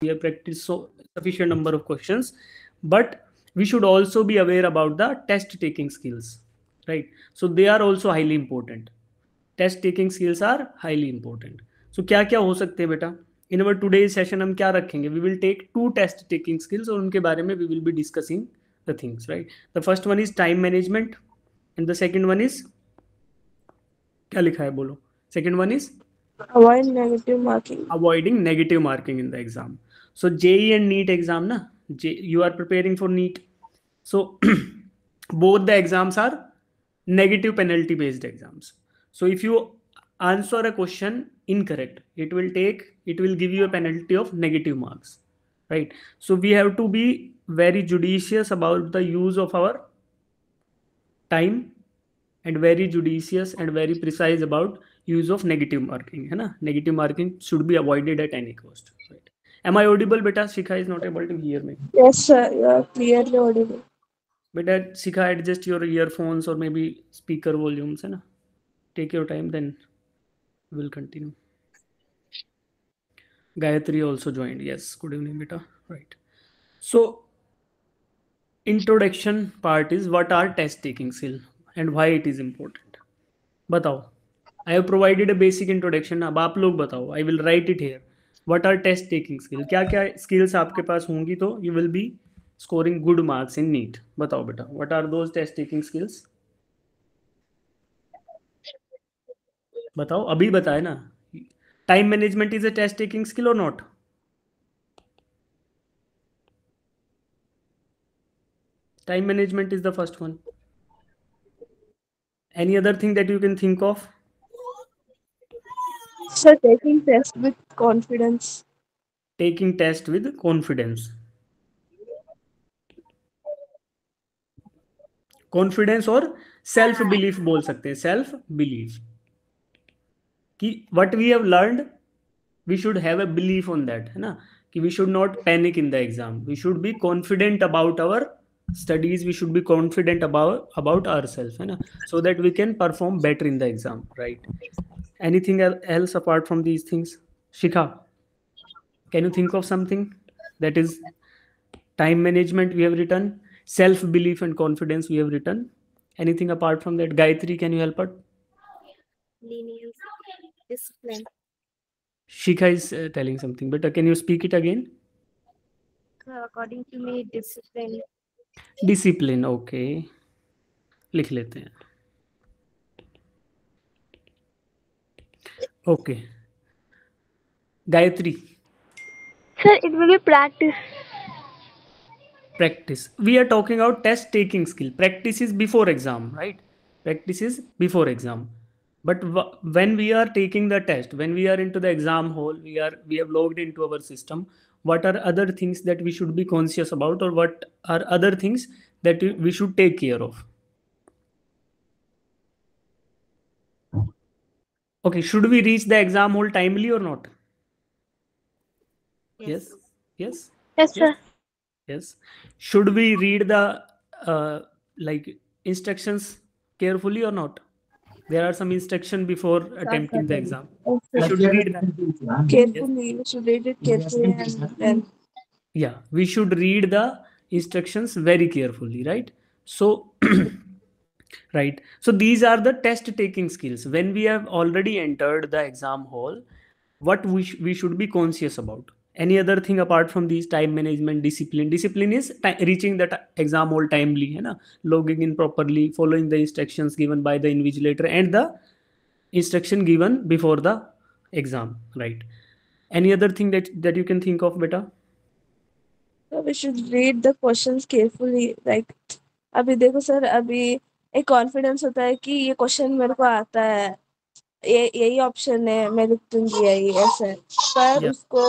we have practiced so sufficient number of questions but we should also be aware about the test taking skills right so they are also highly important test taking skills are highly important so kya kya ho sakte hai beta in our today session hum kya rakhenge we will take two test taking skills aur unke bare mein we will be discussing the things right the first one is time management and the second one is क्या लिखा है बोलो second one is avoid negative marking avoiding negative marking in the exam so JE and NEET exam, na? J, you are preparing for NEET. So both the exams are negative penalty based exams. So if you answer a question incorrect, it will take, it will give you a penalty of negative marks, right? So we have to be very judicious about the use of our time and very judicious and very precise about use of negative marking. Hai na? Negative marking should be avoided at any cost. Am I audible, beta? Shikha is not able to hear me. Yes, sir. You are clearly audible. Beta, Shikha, adjust your earphones or maybe speaker volumes. Hai na? Take your time, then we'll continue. Gayatri also joined. Yes. Good evening, beta. Right. So, introduction part is what are test taking skill and why it is important. बताओ I have provided a basic introduction. अब आप लोग बताओ I will write it here. What are test taking skill क्या क्या skills आपके पास होंगी तो you will be scoring good marks in NEET बताओ बेटा what are those test taking skills बताओ अभी बताए ना time management is a test taking skill और not time management is the first one any other thing that you can think of So taking test with confidence. Taking test with confidence. Confidence और self belief बोल सकते हैं self belief कि what we have learn we should have a belief on that है ना कि we should not panic in the exam we should be confident about our studies we should be confident about about our self है ना so that we can perform better in the exam right anything else apart from these things Shika? can you think of something that is time management we have written self belief and confidence we have written anything apart from that gayatri can you help us? linear discipline Shika is uh, telling something but uh, can you speak it again uh, according to me discipline discipline okay लिख लेते हैं Okay. Gayatri. Sir, it will be practice. Practice. We are talking about test taking skill. Practice is before exam, right? Practice is before exam. But when we are taking the test, when we are into the exam hall, we are we have logged into our system. What are other things that we should be conscious about, or what are other things that we should take care of? Okay, should we reach the exam hall timely or not? Yes. Yes. Yes, sir. Yes. Should we read the uh, like instructions carefully or not? There are some instruction before attempting the exam. okay. we should read that. Carefully. We should read it carefully and then. Yeah, we should read the instructions very carefully, right? So right so these are the test taking skills when we have already entered the exam hall what we, sh- we should be conscious about any other thing apart from these time management discipline discipline is t- reaching that exam hall timely you know logging in properly following the instructions given by the invigilator and the instruction given before the exam right any other thing that that you can think of beta so we should read the questions carefully like अभी देखो sir अभी एक confidence होता है कि ये question मेरे को आता है ये यही ऑप्शन है मैं लिख दूंगी यही ऐसे पर yeah. उसको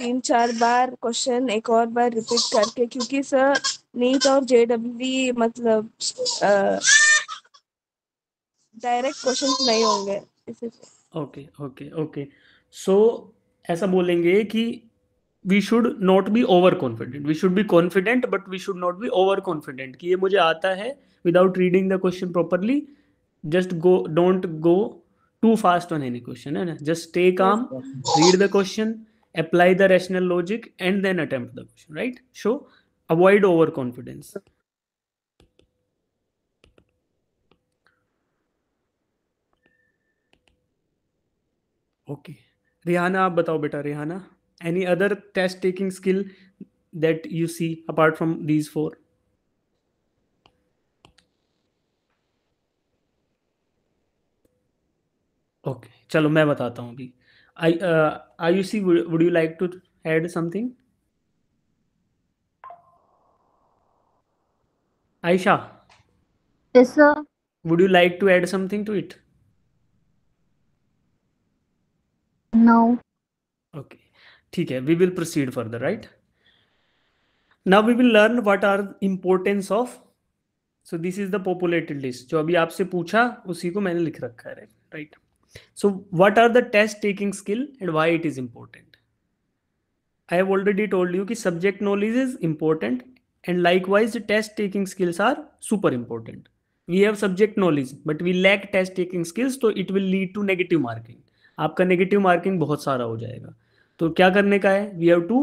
तीन चार बार क्वेश्चन एक और बार रिपीट करके क्योंकि सर नीट और जे मतलब डायरेक्ट क्वेश्चन नहीं होंगे ओके ओके ओके सो ऐसा बोलेंगे कि we should not be over confident we should be confident but we should not be over confident कि ये मुझे आता है without reading the question properly just go don't go too fast on any question and just stay calm read the question apply the rational logic and then attempt the question right so avoid overconfidence okay rihanna aap batao beta rihanna any other test taking skill that you see apart from these four okay चलो मैं बताता हूँ अभी I you see would you like to add something Ayesha yes sir would you like to add something to it no okay ठीक है we will proceed further right now we will learn what are importance of so this is the populated list जो अभी आपसे पूछा उसी को मैंने लिख रखा है right right? So what are the test taking skill and why it is important? I have already told you ki subject knowledge is important and likewise the test taking skills are super important. We have subject knowledge but we lack test taking skills so it will lead to negative marking. आपका negative marking बहुत सारा हो जाएगा तो क्या करने का है we have to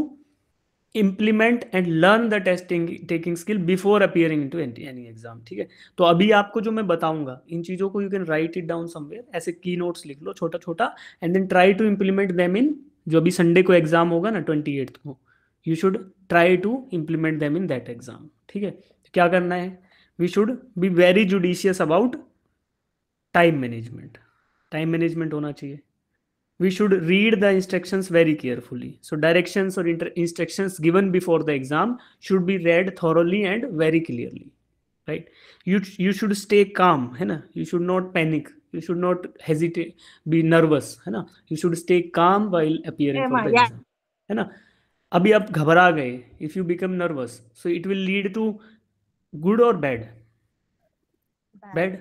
implement and learn the testing taking skill before appearing to any exam ठीक है तो अभी आपको जो मैं बताऊंगा इन चीज़ों को you can write it down somewhere ऐसे की नोट्स लिख लो छोटा छोटा and then try to implement them in जो अभी संडे को एग्जाम होगा ना ट्वेंटी एट्थ को you should try to implement them in that exam ठीक है क्या करना है we should be very judicious about time management time management होना चाहिए we should read the instructions very carefully. So directions or instructions given before the exam should be read thoroughly and very clearly, right? You, you should stay calm, hai na? you should not panic, you should not hesitate, be nervous, hai na? you should stay calm while appearing yeah, for the yeah. exam. Hai na? अभी आप घबरा गए if you become nervous so it will lead to good और bad. Bad.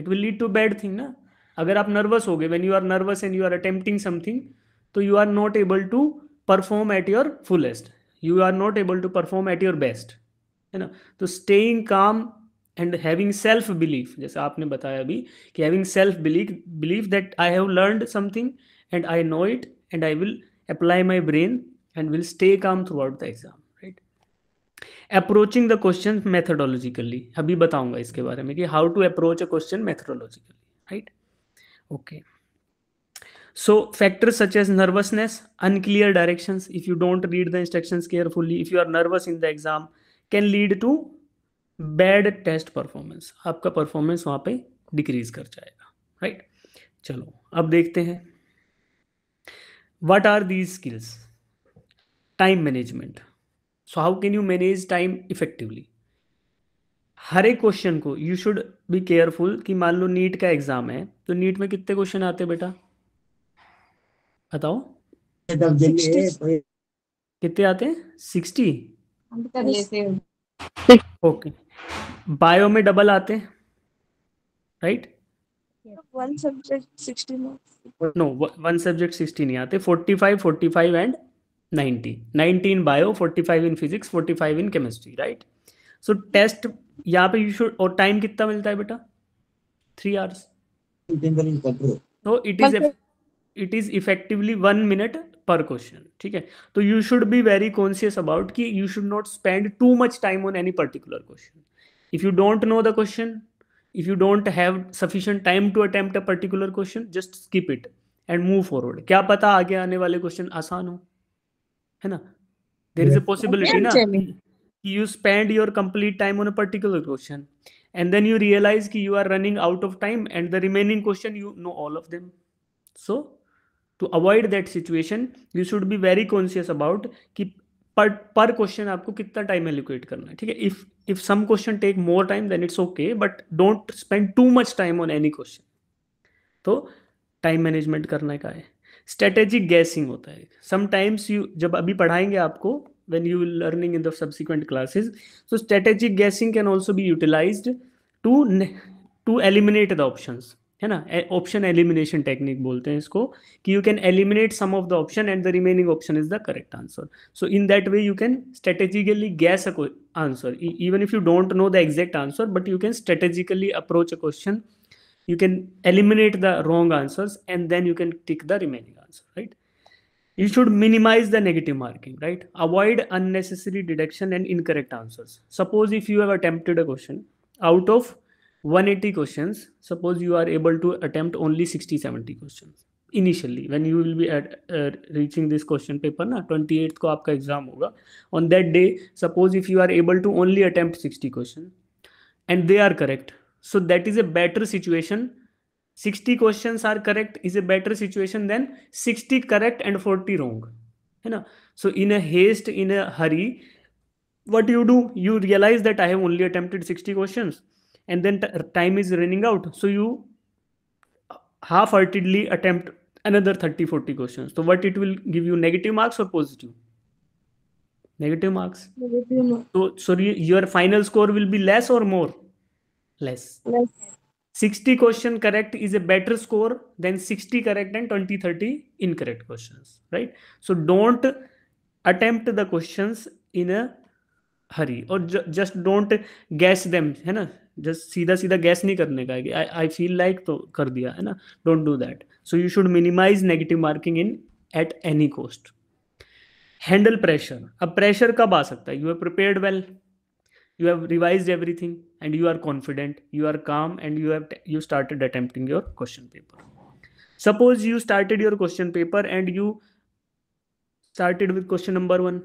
It will lead to bad thing, ना अगर आप nervous हो गए when you are nervous and you are attempting something तो you are not able to perform at your fullest you are not able to perform at your best है ना तो staying काम एंड हैविंग सेल्फ बिलीफ जैसे आपने बताया अभी कि having self belief belief that I have learn something and I know it and I will apply my brain and will stay calm throughout the exam right approaching the question methodologically अभी बताऊंगा इसके बारे में कि how to approach a question methodologically right okay so factors such as nervousness unclear directions if you don't read the instructions carefully if you are nervous in the exam can lead to bad test performance आपका performance वहां पर decrease कर जाएगा right right? चलो अब देखते हैं what are these skills time management so how can you manage time effectively हर एक क्वेश्चन को यू शुड बी केयरफुल कि मान लो नीट का एग्जाम है तो नीट में कितने क्वेश्चन आते बेटा बताओ कितने आते हैं सिक्सटी ओके बायो में डबल आते हैं right no one subject sixty नहीं आते forty five forty five and ninety ninety in bio forty five in physics forty five in chemistry right so test यहाँ पे यू शुड और time कितना मिलता है बेटा थ्री आवर्स तो it is it is effectively one minute per question ठीक है तो you should be very conscious about कि you should not spend too much time on any particular question if you don't know the question if you don't have sufficient time to attempt a particular question just skip it and move forward क्या पता आगे आने वाले question आसान हो है ना there is a possibility ना you spend your complete time on a particular question and then you realize कि you are running out of time and the remaining question you know all of them so to avoid that situation you should be very conscious about कि पर पर question आपको कितना time allocate करना है ठीक है if if some question take more time then it's okay but don't spend too much time on any question तो टाइम मैनेजमेंट करने का है स्ट्रेटेजिक गैसिंग होता है समटाइम्स यू जब अभी पढ़ाएंगे आपको when you will learning in the subsequent classes so strategic guessing can also be utilized to to eliminate the options hai na option elimination technique bolte hain isko ki you can eliminate some of the option and the remaining option is the correct answer so in that way you can strategically guess a answer even if you don't know the exact answer but you can strategically approach a question you can eliminate the wrong answers and then you can tick the remaining answer right you should minimize the negative marking right avoid unnecessary deduction and incorrect answers suppose if you have attempted a question out of 180 questions suppose you are able to attempt only 60 70 questions initially when you will be at uh, reaching this question paper na 28th ko aapka exam hoga on that day suppose if you are able to only attempt 60 question and they are correct so that is a better situation 60 questions are correct is a better situation than 60 correct and 40 wrong you know so in a haste in a hurry what you do you realize that i have only attempted 60 questions and then time is running out so you half-heartedly attempt another 30 40 questions so what it will give you negative marks or positive negative marks negative so so your final score will be less or more less less sixty question correct is a better score than sixty correct and twenty thirty incorrect question right so don't attempt the questions in a hurry और just don't gas them है ना just सीधा सीधा gas नहीं करने का I feel like तो कर दिया है ना don't do that so you should minimize negative marking in at any cost handle pressure अब प्रेशर कब आ सकता है you have prepared well you have revised everything and you are confident you are calm and you have you started attempting your question paper suppose you started your question paper and you started with question number 1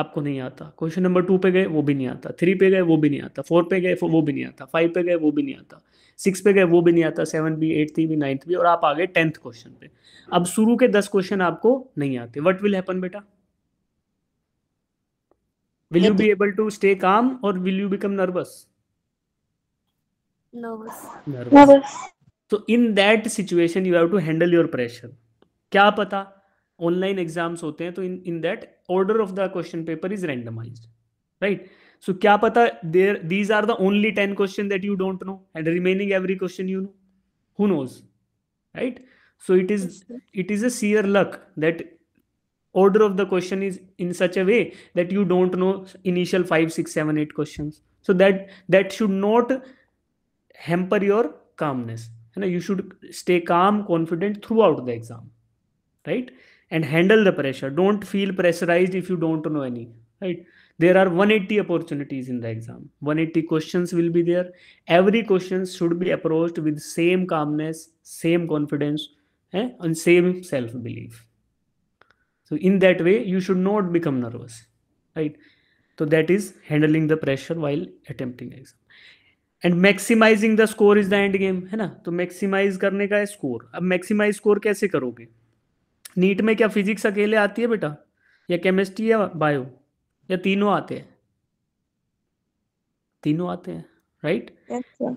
आपको नहीं आता question number two पे गए वो भी नहीं आता three पे गए वो भी नहीं आता फोर पे गए वो भी नहीं आता फाइव पे गए वो भी नहीं आता सिक्स पे गए वो भी नहीं आता सेवन भी एट भी नाइन्थ भी और आप आ गए टेंथ क्वेश्चन पे अब शुरू के दस क्वेश्चन आपको नहीं आते व्हाट विल हैपन बेटा will you be able to stay calm or will you become nervous nervous nervous, nervous. so in that situation you have to handle your pressure क्या पता ऑनलाइन एग्जाम्स होते हैं तो in in that order of the question paper is randomize right so क्या पता there these are the only ten question that you don't know and remaining every question you know who knows right so it is it is a sheer luck that order of the question is in such a way that you don't know initial five, six, seven, eight questions so that that should not hamper your calmness you know you should stay calm confident throughout the exam right and handle the pressure don't feel pressurized if you don't know any right there are 180 opportunities in the exam 180 questions will be there every question should be approached with same calmness same confidence eh, and same self belief so in that way you should not become nervous right so that is handling the pressure while attempting exam and maximizing the score is the end game है ना तो maximise करने का है score अब maximise score कैसे करोगे NEET में क्या फिजिक्स अकेले आती है बेटा या केमिस्ट्री या बायो या तीनों आते हैं तीनों आते हैं राइट right?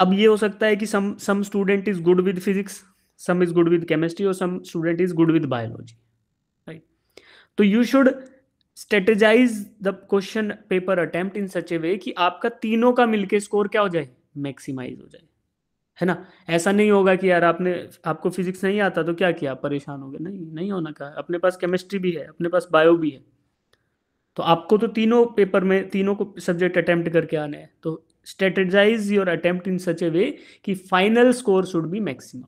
अब ये हो सकता है कि some some student is good with physics some is good with chemistry और some student is good with biology तो you should strategize the question paper attempt in such a way कि आपका तीनों का मिलके स्कोर क्या हो जाए मैक्सिमाइज हो जाए है ना ऐसा नहीं होगा कि यार आपने आपको फिजिक्स नहीं आता तो क्या किया परेशान हो गए नहीं नहीं होना का अपने पास केमिस्ट्री भी है अपने पास बायो भी है तो आपको तो तीनों पेपर में तीनों को सब्जेक्ट अटेम्प्ट करके आने हैं तो strategize your attempt in such a way कि final score should be maximum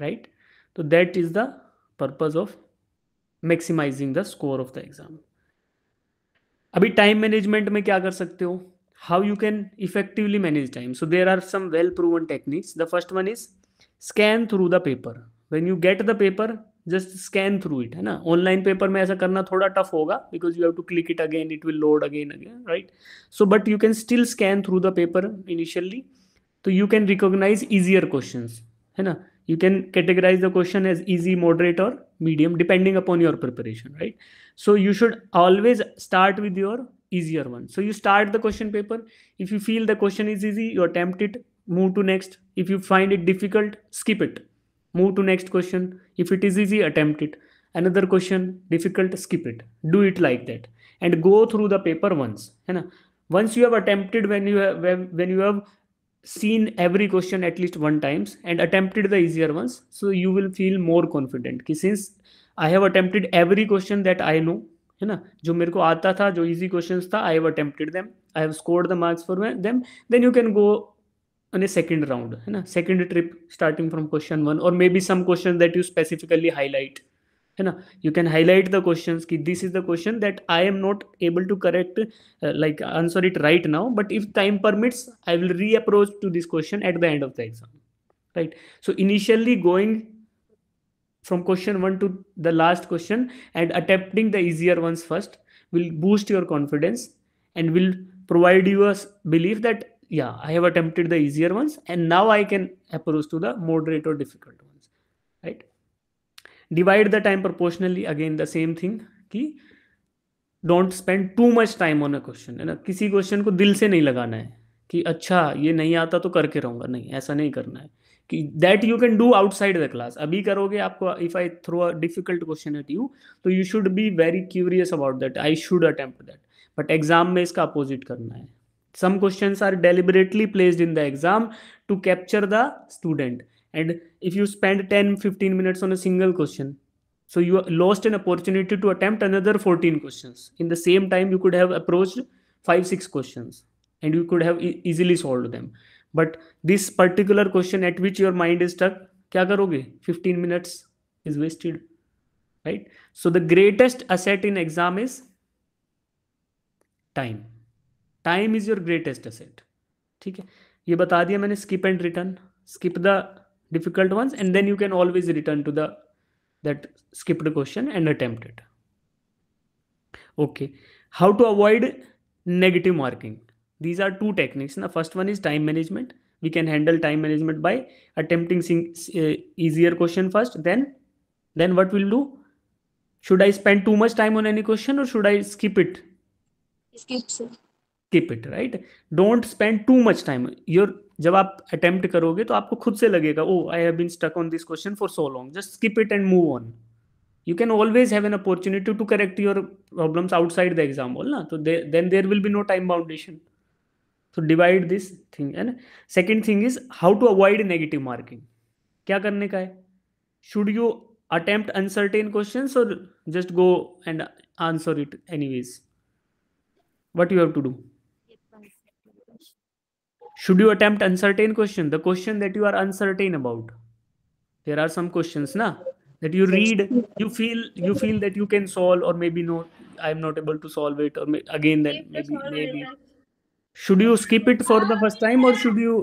right तो that is the purpose of maximizing the score of the exam अभी टाइम मैनेजमेंट में क्या कर सकते हो how you can effectively manage time so there are some well proven techniques the first one is scan through the paper when you get the paper just scan through it है ना online paper में ऐसा करना थोड़ा tough होगा because you have to click it again it will load again again right so but you can still scan through the paper initially तो you can recognise easier question है ना you can categorise the question as easy moderate और medium depending upon your preparation right so you should always start with your easier one so you start the question paper if you feel the question is easy you attempt it move to next if you find it difficult skip it move to next question if it is easy attempt it another question difficult skip it do it like that and go through the paper once you know once you have attempted when you have when you have seen every question at least one times and attempted the easier ones so you will feel more confident कि since I have attempted every question that I know है ना जो मेरे को आता था जो easy question था I have attempted them I have scored the marks for them then you can go on a second round है ना second trip starting from question one और मे maybe some question that you specifically highlight You can highlight the questions. The question कि this is the question that I am not able to correct like answer it right now but if time permits I to this question at the end of the exam. right so initially going from question 1 to the last question and attempting the easier ones first will boost your confidence and will provide you a belief that yeah i have attempted the easier ones and now i can approach to the moderate or difficult ones right divide the time proportionally again the same thing कि don't spend too much time on a question है ना किसी question को दिल से नहीं लगाना है कि अच्छा ये नहीं आता तो करके रहूंगा नहीं ऐसा नहीं करना है कि that you can do outside the class अभी करोगे आपको if I throw a difficult question at you तो you should be very curious about that I should attempt that but exam में इसका अपोजिट करना है some question are deliberately placed in the exam to capture the student and if you spend 10 15 minutes on a single question so you lost an opportunity to attempt another 14 questions in the same time you could have approached five six questions and you could have e easily solved them but this particular question at which your mind is stuck kya karoge 15 minutes is wasted right so the greatest asset in exam is time time is your greatest asset ठीक है ये बता दिया मैंने skip and return skip the difficult ones and then you can always return to the that skipped question and attempt it okay how to avoid negative marking these are two techniques the first one is time management we can handle time management by attempting uh, easier question first then then what we'll do should i spend too much time on any question or should i skip it skip sir. skip it right don't spend too much time your जब आप attempt करोगे तो आपको खुद से लगेगा oh I have been stuck on this question for so long just skip it and move on you can always have an opportunity to correct your problems outside the exam बोल ना तो then there will be no time boundation so divide this thing है ना second thing is how to avoid negative marking क्या करने का है should you attempt uncertain question और just go and answer it anyways what you have have to डू should you attempt uncertain question the question that you are uncertain about there are some questions na that you read you feel you feel that you can solve or maybe no i'm not able to solve it or may, again then maybe maybe should you skip it for the first time or should you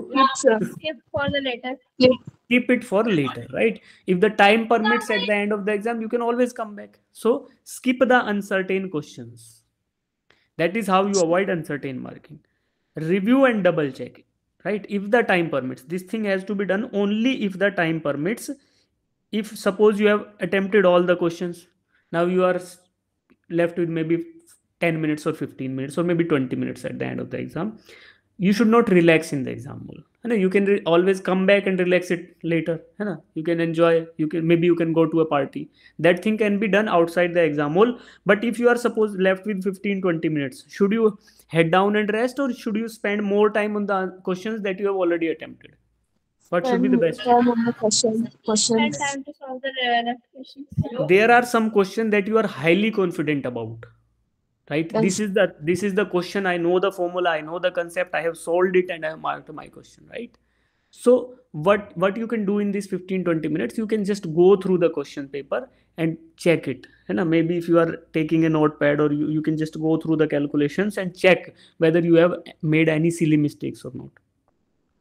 skip for the later keep it for later right if the time permits at the end of the exam you can always come back so skip the uncertain questions that is how you avoid uncertain marking review and double check right if the time permits this thing has to be done only if the time permits if suppose you have attempted all the questions now you are left with maybe 10 minutes or 15 minutes or maybe 20 minutes at the end of the exam you should not relax in the exam hall you can always come back and relax it later you can enjoy you can maybe you can go to a party that thing can be done outside the exam hall but if you are supposed left with 15 20 minutes should you head down and rest or should you spend more time on the questions that you have already attempted what should be the um, best um, the question, questions. there are some questions that you are highly confident about right yes. this is the this is the question i know the formula i know the concept i have solved it and i have marked my question right so what what you can do in these 15 20 minutes you can just go through the question paper and check it you know maybe if you are taking a notepad or you, you can just go through the calculations and check whether you have made any silly mistakes or not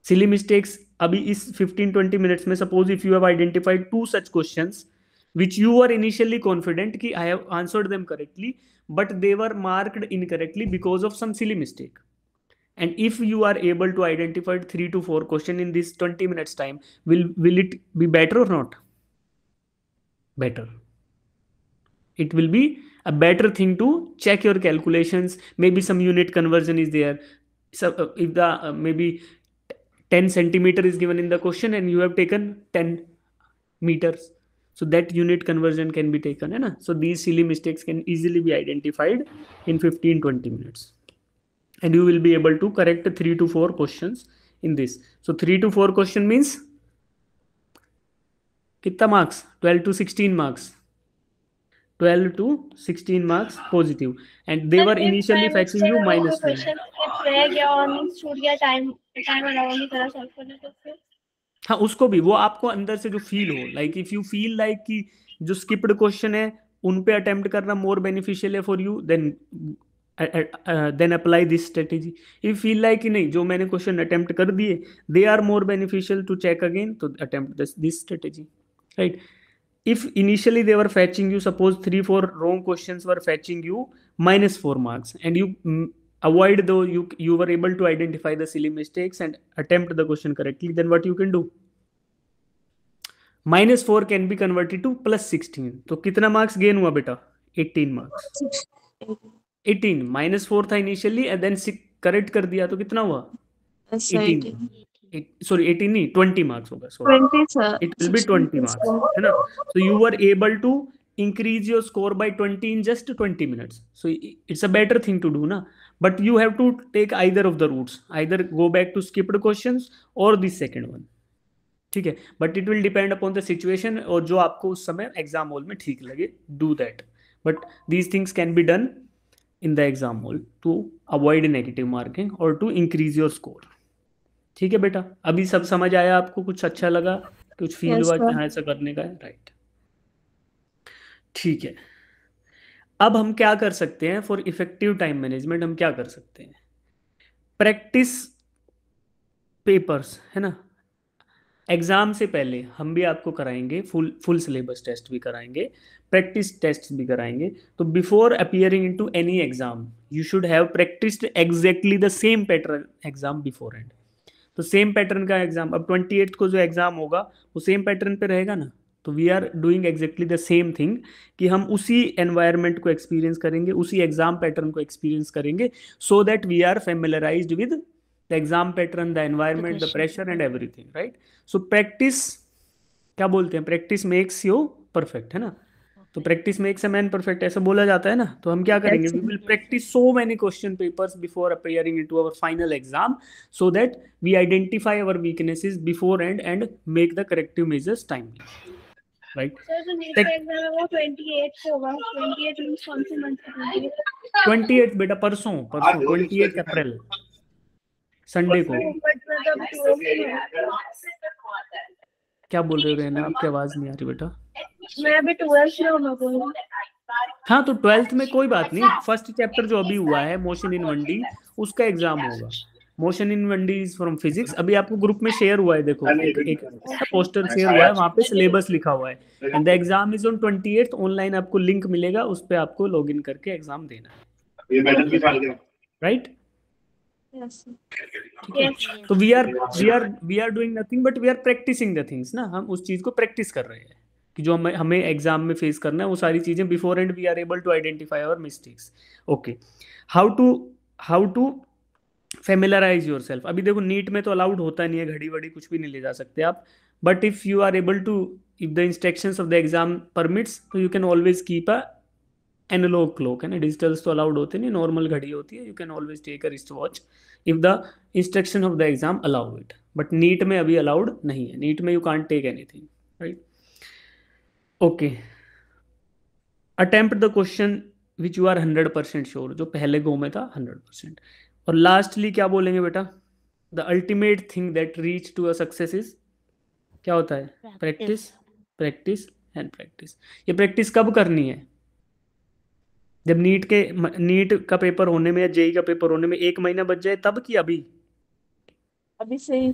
silly mistakes Abhi is 15-20 minutes may suppose if you have identified two such questions which you were initially confident कि I have answered them correctly but they were marked incorrectly because of some silly mistake and if you are able to identify three to four question in this 20 minutes time will will it be better or not better it will be a better thing to check your calculations maybe some unit conversion is there so uh, if the uh, maybe 10 centimeter is given in the question and you have taken 10 meters so that unit conversion can be taken and so these silly mistakes can easily be identified in 15 20 minutes and you will be able to correct 3 to 4 questions in this so 3 to 4 question means kitta marks 12 to 16 marks 12 to 16 marks positive and they were initially fetching you minus 1 हाँ उसको भी वो आपको अंदर से जो feel हो like if you feel like कि जो स्किप्ड क्वेश्चन है उन पे अटेम्प्ट करना मोर बेनिफिशियल है for you then then apply this strategy if feel like कि नहीं जो मैंने क्वेश्चन अटेम्प्ट कर दिए they are more beneficial to check again तो attempt this strategy right if initially they were fetching you suppose three four wrong question were fetching you minus four marks avoid though you you were able to identify the silly mistakes and attempt the question correctly then what you can do minus 4 minus four can be converted to plus sixteen तो कितना marks gain 18 बेटा eighteen marks eighteen minus four था initially and then correct कर दिया तो 18 sorry 18 nahi 20 marks hoga so 20 sir it will be 20 marks hai na so you were able to increase your score by 20 in just 20 minutes so it's a better thing to do na right. but you have to take either of the routes either go back to skipped questions or the second one ठीक है but it will depend upon the situation और जो आपको उस समय exam hall में ठीक लगे do that but these things can be done in the exam hall to avoid negative marking और टू इंक्रीज योर स्कोर ठीक है बेटा अभी सब समझ आया आपको कुछ अच्छा लगा कुछ फील हुआ हाँ, ऐसा करने का राइट ठीक है अब हम क्या कर सकते हैं फॉर इफेक्टिव टाइम मैनेजमेंट हम क्या कर सकते हैं प्रैक्टिस पेपर्स है ना एग्जाम से पहले हम भी आपको कराएंगे फुल फुल सिलेबस टेस्ट भी कराएंगे प्रैक्टिस टेस्ट भी कराएंगे तो before appearing into any exam you should have practice exactly the same pattern exam before and तो सेम पैटर्न का एग्जाम अब ट्वेंटी को जो एग्जाम होगा वो सेम पैटर्न पे रहेगा ना तो we are doing exactly the same thing कि हम उसी एनवायरमेंट को एक्सपीरियंस करेंगे उसी एग्जाम पैटर्न को एक्सपीरियंस करेंगे so that we are familiarize with the exam pattern the environment the pressure and everything right so practice क्या बोलते हैं प्रैक्टिस मेक्स यू परफेक्ट है ना तो practice makes a man perfect ऐसा बोला जाता है ना तो हम क्या करेंगे we will practice so many question papers before appearing into our final exam so that we identify our weaknesses before and and make the corrective measures timely right? So तो the बेटा परसों परसों 28 अप्रैल संडे को तो क्या बोल रहे हो रहना आपकी आवाज नहीं आ रही बेटा मैं अभी ट्वेल्थ में हूँ हाँ तो ट्वेल्थ में कोई बात नहीं फर्स्ट चैप्टर जो अभी हुआ है मोशन इन वनडी उसका एग्जाम होगा motion in one Ds from physics अभी आपको ग्रुप में शेयर हुआ है देखो एक, पोस्टर शेयर हुआ है अच्छा। वहाँ पे सिलेबस लिखा हुआ है and the exam is on twenty eighth online आपको लिंक मिलेगा उस पर आपको लॉग इन करके एग्जाम देना है राइट तो we are we are we are doing nothing but we are practicing the things ना हम उस चीज को प्रैक्टिस कर रहे हैं कि जो हमें हमें एग्जाम में फेस करना है वो सारी चीजें before and we are able to identify our mistakes okay how to how to familiarize yourself अभी देखो नीट में तो अलाउड होता नहीं है घड़ी वड़ी कुछ भी नहीं ले जा सकते आप but if you are able to if the instruction of the exam permits तो you can always keep a analog clock है ना डिजिटल्स तो अलाउड होते नहीं नॉर्मल घड़ी होती है you can always take a wrist watch if the instruction of the exam allow it but NEET में अभी अलाउड नहीं है नीट में you can't take anything right okay attempt the question which you are hundred percent sure जो पहले गो में था hundred percent और लास्टली क्या बोलेंगे बेटा the ultimate thing that reach to a success is क्या होता है प्रैक्टिस प्रैक्टिस एंड प्रैक्टिस ये प्रैक्टिस कब करनी है जब नीट के नीट का पेपर होने में या जेई e e का पेपर होने में एक महीना बच जाए तब की अभी अभी से ही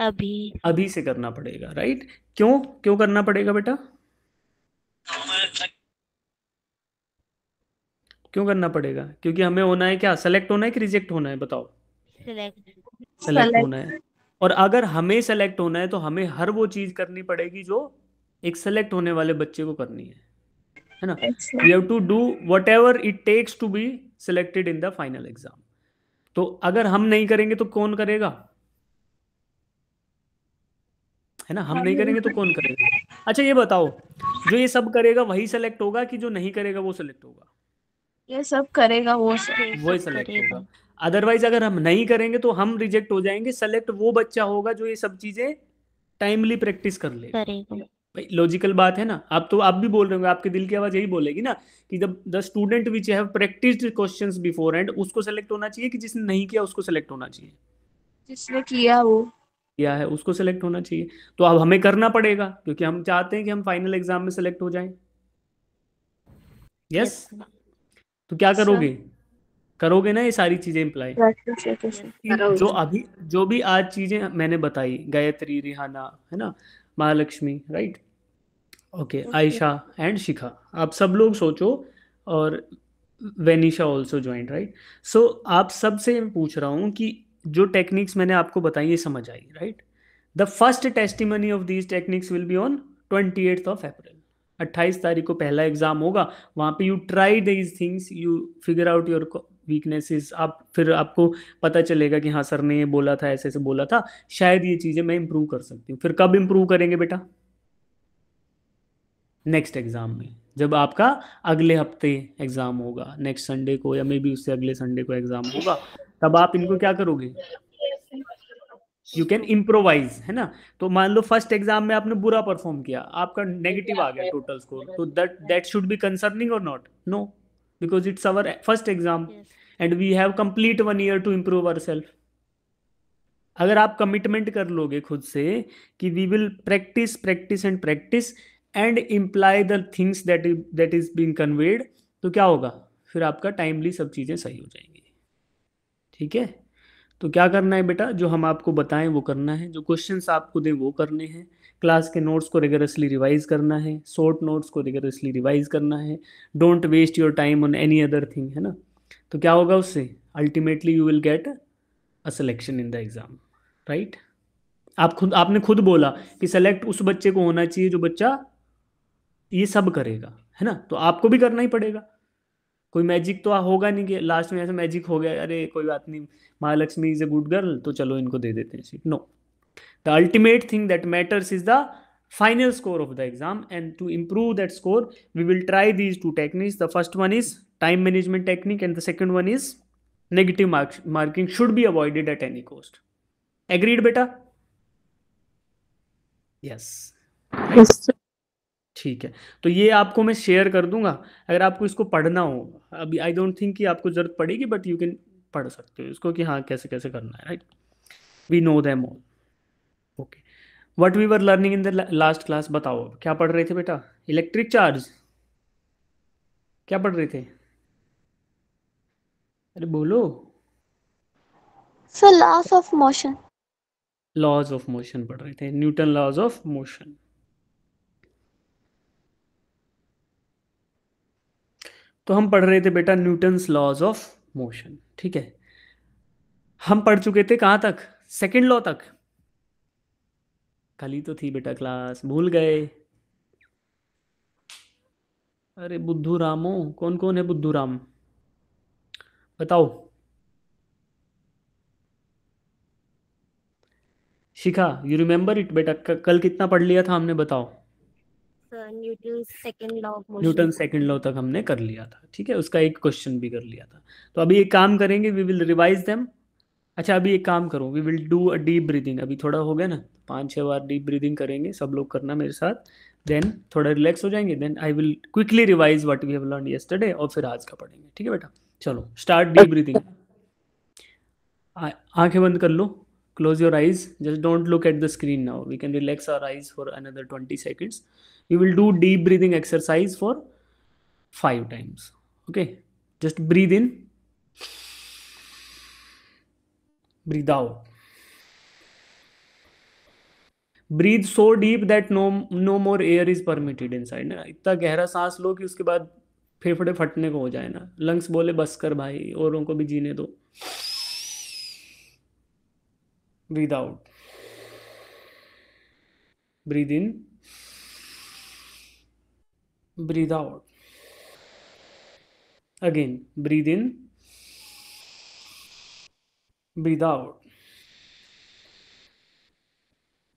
अभी अभी से करना पड़ेगा राइट क्यों क्यों करना पड़ेगा बेटा तो क्यों करना पड़ेगा क्योंकि हमें होना है क्या सेलेक्ट होना है कि रिजेक्ट होना है बताओ सेलेक्ट होना है और अगर हमें सेलेक्ट होना है तो हमें हर वो चीज करनी पड़ेगी जो एक सेलेक्ट होने वाले बच्चे को करनी है है ना you have to do whatever it takes to be selected in the final exam तो अगर हम नहीं करेंगे तो कौन करेगा है ना हम नहीं करेंगे तो कौन करेगा अच्छा ये बताओ जो ये सब करेगा वही सेलेक्ट होगा कि जो नहीं करेगा वो सिलेक्ट होगा ये सब करेगा वो वही सेलेक्ट होगा अदरवाइज अगर हम नहीं करेंगे तो हम रिजेक्ट हो जाएंगे सेलेक्ट वो बच्चा होगा जो ये सब चीजें टाइमली प्रैक्टिस कर ले भाई लॉजिकल बात है ना आप तो आप भी बोल रहे होंगे आपके दिल की आवाज यही बोलेगी ना कि जब the student which have practised questions before and उसको सेलेक्ट होना चाहिए कि जिसने नहीं किया उसको सेलेक्ट होना चाहिए जिसने किया वो किया है उसको सेलेक्ट होना चाहिए तो अब हमें करना पड़ेगा क्योंकि हम चाहते हैं कि हम फाइनल एग्जाम में सेलेक्ट हो जाएं यस yes? yes. तो क्या अच्छा। करोगे करोगे ना ये सारी चीजें इम्प्लाई अच्छा, अच्छा, जो अभी जो भी आज चीजें मैंने बताई गायत्री रिहाना है ना Mahalakshmi right okay Ayesha and Shikha आप सब लोग सोचो और Venisha also join right so आप सब से मैं पूछ रहा हूँ कि जो टेक्निक्स मैंने आपको बताई ये समझ आई right the first testimony of these techniques will be on twenty eighth of April अट्ठाईस तारीख को पहला एग्जाम होगा वहाँ पे you try these things you figure out your weaknesses आप फिर आपको पता चलेगा कि हाँ सर ने ये बोला था ऐसे ऐसे बोला था शायद ये चीज़ें मैं इम्प्रूव कर सकती हूँ फिर कब इम्प्रूव करेंगे बेटा नेक्स्ट एग्ज़ाम में जब आपका अगले हफ्ते एग्ज़ाम होगा नेक्स्ट संडे को या मे बी उससे अगले संडे को एग्ज़ाम होगा तब आप इनको क्या करोगे यू कैन इम्प्रोवाइज है ना तो मान लो फर्स्ट एग्जाम में आपने बुरा परफॉर्म किया आपका नेगेटिव आ गया टोटल स्कोर तो that that should be concerning और not no because it's our first exam and we have complete one year to improve our self अगर आप कमिटमेंट कर लोगे खुद से कि we will practice practice and practice and imply the things that that is been conveyed तो क्या होगा फिर आपका टाइमली सब चीज़ें सही हो जाएंगी ठीक है तो क्या करना है बेटा जो हम आपको बताएं वो करना है जो क्वेश्चन आपको दें वो करने हैं क्लास के नोट्स को रेगरसली रिवाइज करना है शॉर्ट नोट्स को रेगरसली रिवाइज करना है don't waste your time on any other thing है ना तो क्या होगा उससे ultimately you will get a selection in the exam right आप खुद आपने खुद बोला कि सेलेक्ट उस बच्चे को होना चाहिए जो बच्चा ये सब करेगा है ना तो आपको भी करना ही पड़ेगा कोई मैजिक तो होगा नहीं कि लास्ट में ऐसा मैजिक हो गया अरे कोई बात नहीं Mahalakshmi is a good girl तो चलो इनको दे देते हैं no the ultimate thing that matters is the final score of the exam and to improve that score we will try these two techniques the first one is time management technique and the second one is negative marks marking should be avoided at any cost agreed बेटा yes ठीक है तो ये आपको मैं share कर दूंगा अगर आपको इसको पढ़ना हो अभी आई डोंट थिंक कि आपको ज़रूरत पड़ेगी बट यू कैन पढ़ सकते हो इसको कि हाँ कैसे कैसे करना है right we know them all okay what we were learning in the last class बताओ क्या पढ़ रहे थे बेटा इलेक्ट्रिक चार्ज क्या पढ़ रहे थे अरे बोलो sir laws of motion laws of motion पढ़ रहे थे न्यूटन लॉज ऑफ मोशन तो हम पढ़ रहे थे बेटा न्यूटन्स लॉज ऑफ मोशन ठीक है हम पढ़ चुके थे कहां तक सेकेंड लॉ तक खाली तो थी बेटा क्लास भूल गए अरे बुद्धू रामो कौन कौन है बुद्धू राम बताओ शिखा यू रिमेम्बर इट बेटा कल कितना पढ़ लिया था हमने बताओ न्यूटन सेकंड लॉ तक हमने कर लिया था ठीक है उसका एक क्वेश्चन भी कर लिया था तो अभी एक काम करेंगे वी विल रिवाइज देम अच्छा अभी एक काम करो we will do a deep breathing अभी थोड़ा हो गया ना पांच छह बार डीप ब्रीदिंग करेंगे सब लोग करना मेरे साथ देन थोड़ा रिलैक्स हो जाएंगे then I will quickly revise what we have learn yesterday और फिर आज का पढ़ेंगे ठीक है बेटा चलो स्टार्ट डीप ब्रीदिंग आंखें बंद कर लो close your eyes just don't look at the screen now we can relax our eyes for another 20 seconds we will do deep breathing exercise for five times okay just breathe in breathe out breathe so deep that no no more air is permitted inside na itna gehra saans lo ki uske baad फेफड़े फटने को हो जाए ना lungs बोले बस कर भाई औरों को भी जीने दो breathe out breathe in breathe out again breathe in breathe out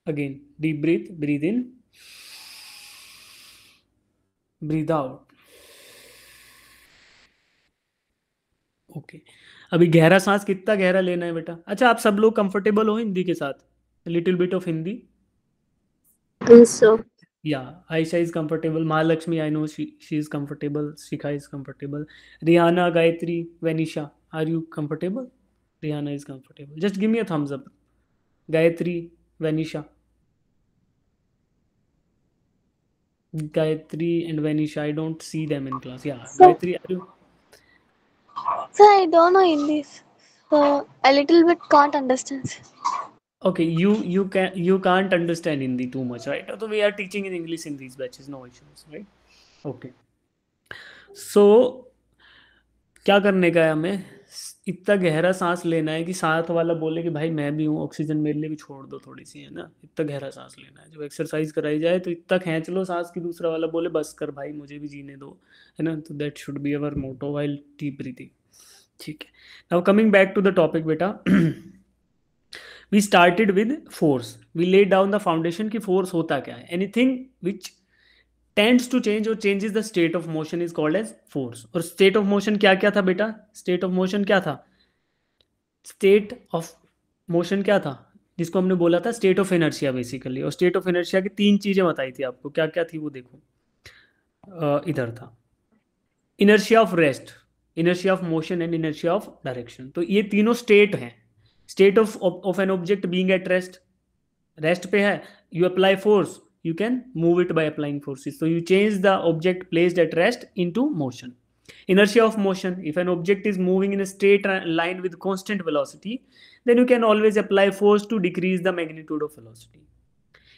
again deep breath breathe in breathe out okay अभी गहरा सांस कितना गहरा लेना है बेटा अच्छा आप सब लोग कंफर्टेबल हो हिंदी के साथ लिटिल बिट ऑफ हिंदी या Ayesha is comfortable Mahalakshmi I know she is comfortable Shikha is comfortable Riyana Gayatri Venisha are you comfortable Riyana is comfortable just give me a thumbs up Gayatri Venisha Gayatri and Venisha I don't see them in class. Yeah, so, Gayatri, are you? So I don't know Hindi, so a little bit can't understand. Okay, you you can you can't understand Hindi too much, right? So we are teaching in English in these batches, no issues, right? Okay. so, क्या करने का है हमें इतना गहरा सांस लेना है कि साथ वाला बोले कि भाई मैं भी हूँ ऑक्सीजन मेरे लिए भी छोड़ दो थोड़ी सी है ना इतना गहरा सांस लेना है जब एक्सरसाइज कराई जाए तो इतना खींच लो सांस की दूसरा वाला बोले बस कर भाई मुझे भी जीने दो है ना तो that should be our motto while the breathing ठीक है now coming back to the topic बेटा we started with force we laid down the foundation की फोर्स होता क्या है anything which tends to change और change is the state of motion is called as force और state of motion क्या क्या था बेटा स्टेट ऑफ मोशन क्या था स्टेट ऑफ मोशन क्या था जिसको हमने बोला था स्टेट ऑफ एनर्जिया बेसिकली और स्टेट ऑफ एनर्जिया की तीन चीज़ें बताई थी आपको क्या क्या थी वो देखो uh, इधर था inertia of rest inertia of motion and inertia of direction तो ये तीनों स्टेट हैं state of of an object being at rest rest पे है you apply force you can move it by applying forces so you change the object placed at rest into motion inertia of motion if an object is moving in a straight line with constant velocity then you can always apply force to decrease the magnitude of velocity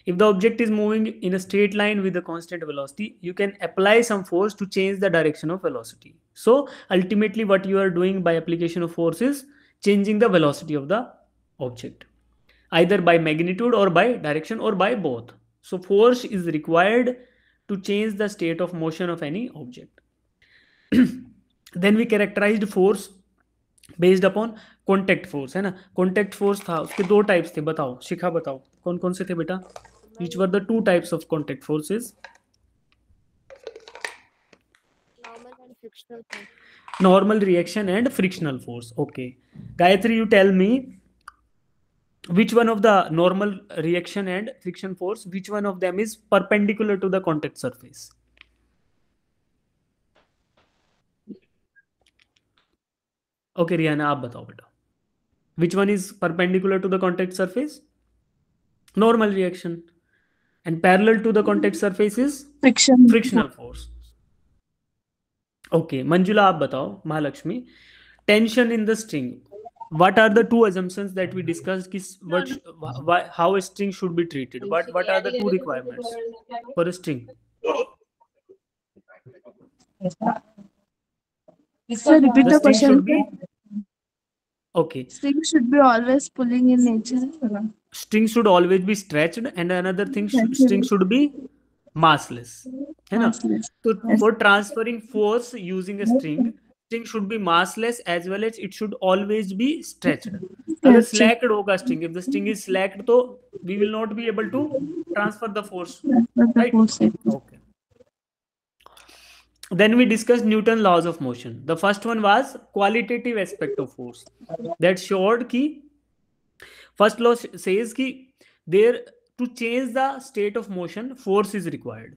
If the object is moving in a straight line with a constant velocity, you can apply some force to change the direction of velocity. So ultimately what you are doing by application of force is changing the velocity of the object, either by magnitude or by direction or by both. So force is required to change the state of motion of any object. then we characterized force based upon contact force, है ना force, force था उसके दो types थे बताओ शिखा बताओ कौन कौन से थे बेटा which were the two types of contact forces normal reaction and frictional force okay gayatri you tell me which one of the normal reaction and friction force which one of them is perpendicular to the contact surface okay rihanna aap batao beta which one is perpendicular to the contact surface normal reaction and parallel to the hmm. contact surface is friction frictional force okay manjula aap batao mahalakshmi tension in the string what are the two assumptions that we discussed is what how a string should be treated what what are the two requirements for a string Sir, repeat the, question. okay. String should be always pulling in nature string should always be stretched and another thing should, string should be massless you know So for transferring force using a string string should be massless as well as it should always be stretched अगर slacked होगा string if the string is slacked तो we will not be able to transfer the force right okay then we discussed newton laws of motion the first one was qualitative aspect of force that showed key first law says ki to change the state of motion force is required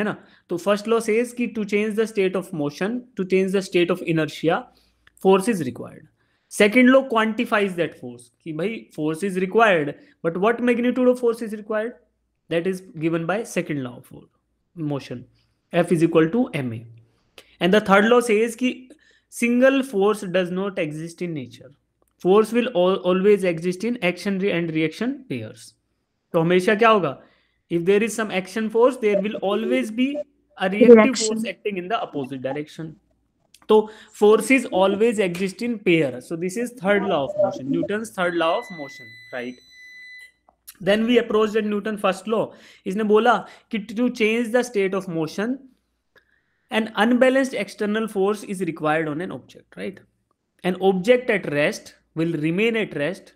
hai na to first law says ki to change the state of motion to change the state of inertia force is required second law quantifies that force ki bhai force is required but what magnitude of force is required that is given by second law of motion f is equal to ma and the third law says ki single force does not exist in nature force will always exist in action and reaction pairs तो हमेशा क्या होगा if there is some action force there will always be a reactive force acting in the opposite direction तो forces always exist in pair so this is third law of motion Newton third law of motion right then we approach that Newton first law इसने बोला कि to change the state of motion an unbalanced external force is required on an object right an object at rest will remain at rest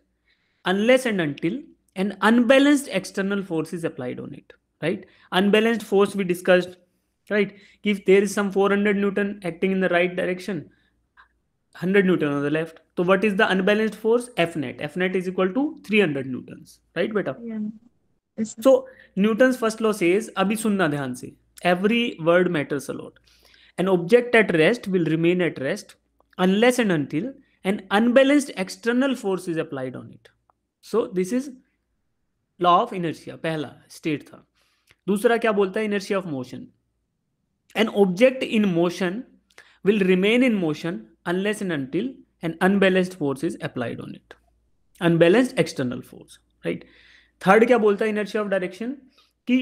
unless and until an unbalanced external force is applied on it right unbalanced force we discussed right if there is some 400 newton acting in the right direction 100 newton on the left so what is the unbalanced force f net f net is equal to 300 newtons right beta yeah. so newton's first law says abhi sunna dhyan se every word matters a lot an object at rest will remain at rest unless and until an unbalanced external force is applied on it so this is law of inertia pehla state tha dusra kya bolta inertia of motion an object in motion will remain in motion unless and until an unbalanced force is applied on it unbalanced external force right third kya bolta inertia of direction ki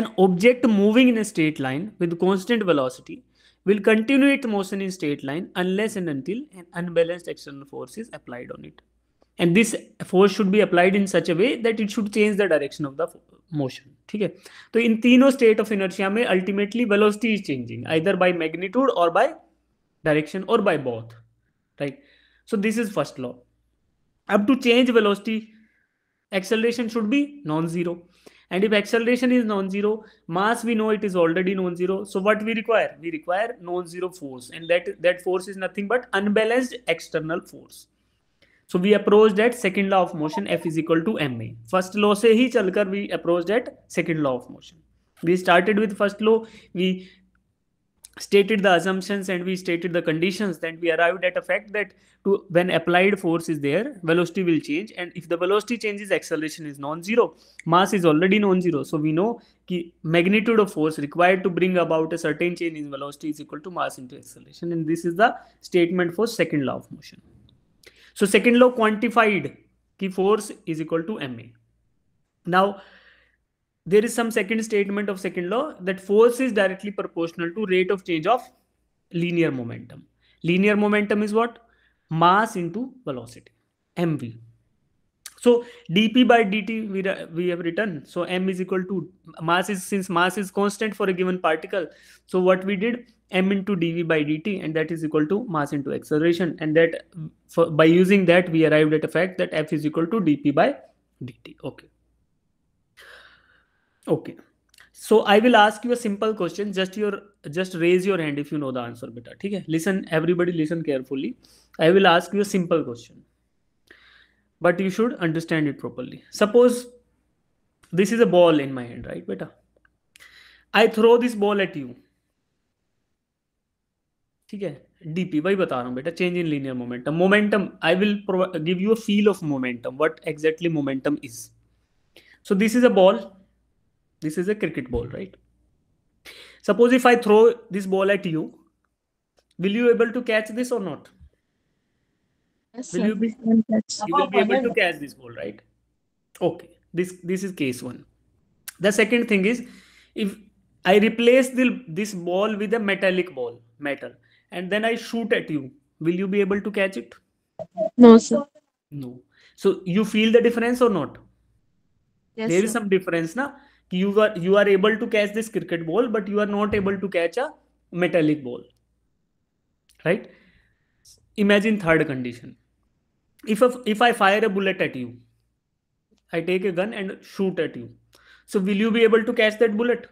an object moving in a straight line with constant velocity will continue its motion in straight line unless and until an unbalanced external force is applied on it. And this force should be applied in such a way that it should change the direction of the motion. So in three state of inertia, mein, ultimately velocity is changing either by magnitude or by direction or by both. Right? So this is first law. Up to change velocity, acceleration should be non-zero. And if acceleration is non-zero, mass we know it is already non-zero. So what we require? We require non-zero force. And that, that force is nothing but unbalanced external force. So we approach that second law of motion F is equal to ma. First law say hi chalkar we approach that second law of motion. We started with first law. We stated the assumptions and we stated the conditions then we arrived at a fact that to, when applied force is there velocity will change and if the velocity changes acceleration is non-zero mass is already non-zero so we know the magnitude of force required to bring about a certain change in velocity is equal to mass into acceleration and this is the statement for second law of motion so second law quantified key force is equal to ma now there is some second statement of second law that force is directly proportional to rate of change of linear momentum. Linear momentum is what? Mass into velocity, mv. So dp by dt we, we have written. So m is equal to mass is since mass is constant for a given particle. So what we did m into dv by dt and that is equal to mass into acceleration and that for, by using that we arrived at a fact that f is equal to dp by dt. Okay. Okay. So I will ask you a simple question. Just your just raise your hand if you know the answer, beta. Okay. Listen, everybody listen carefully. I will ask you a simple question. But you should understand it properly. Suppose this is a ball in my hand, right, beta? I throw this ball at you. ठीक है DP वही बता रहा हूँ बेटा change in linear momentum momentum I will give you a feel of momentum what exactly momentum is so this is a ball this is a cricket ball, right? Suppose if I throw this ball at you, will you able to catch this or not? Yes, will sir. you be, you will be able to catch this ball, right? Okay. This this is case one. The second thing is if I replace the, this ball with a metallic ball, metal, and then I shoot at you, will you be able to catch it? No, sir. No. So you feel the difference or not? Yes, there sir. is some difference, na? you were you are able to catch this cricket ball but you are not able to catch a metallic ball right imagine third condition if a, if i fire a bullet at you i take a gun and shoot at you so will you be able to catch that bullet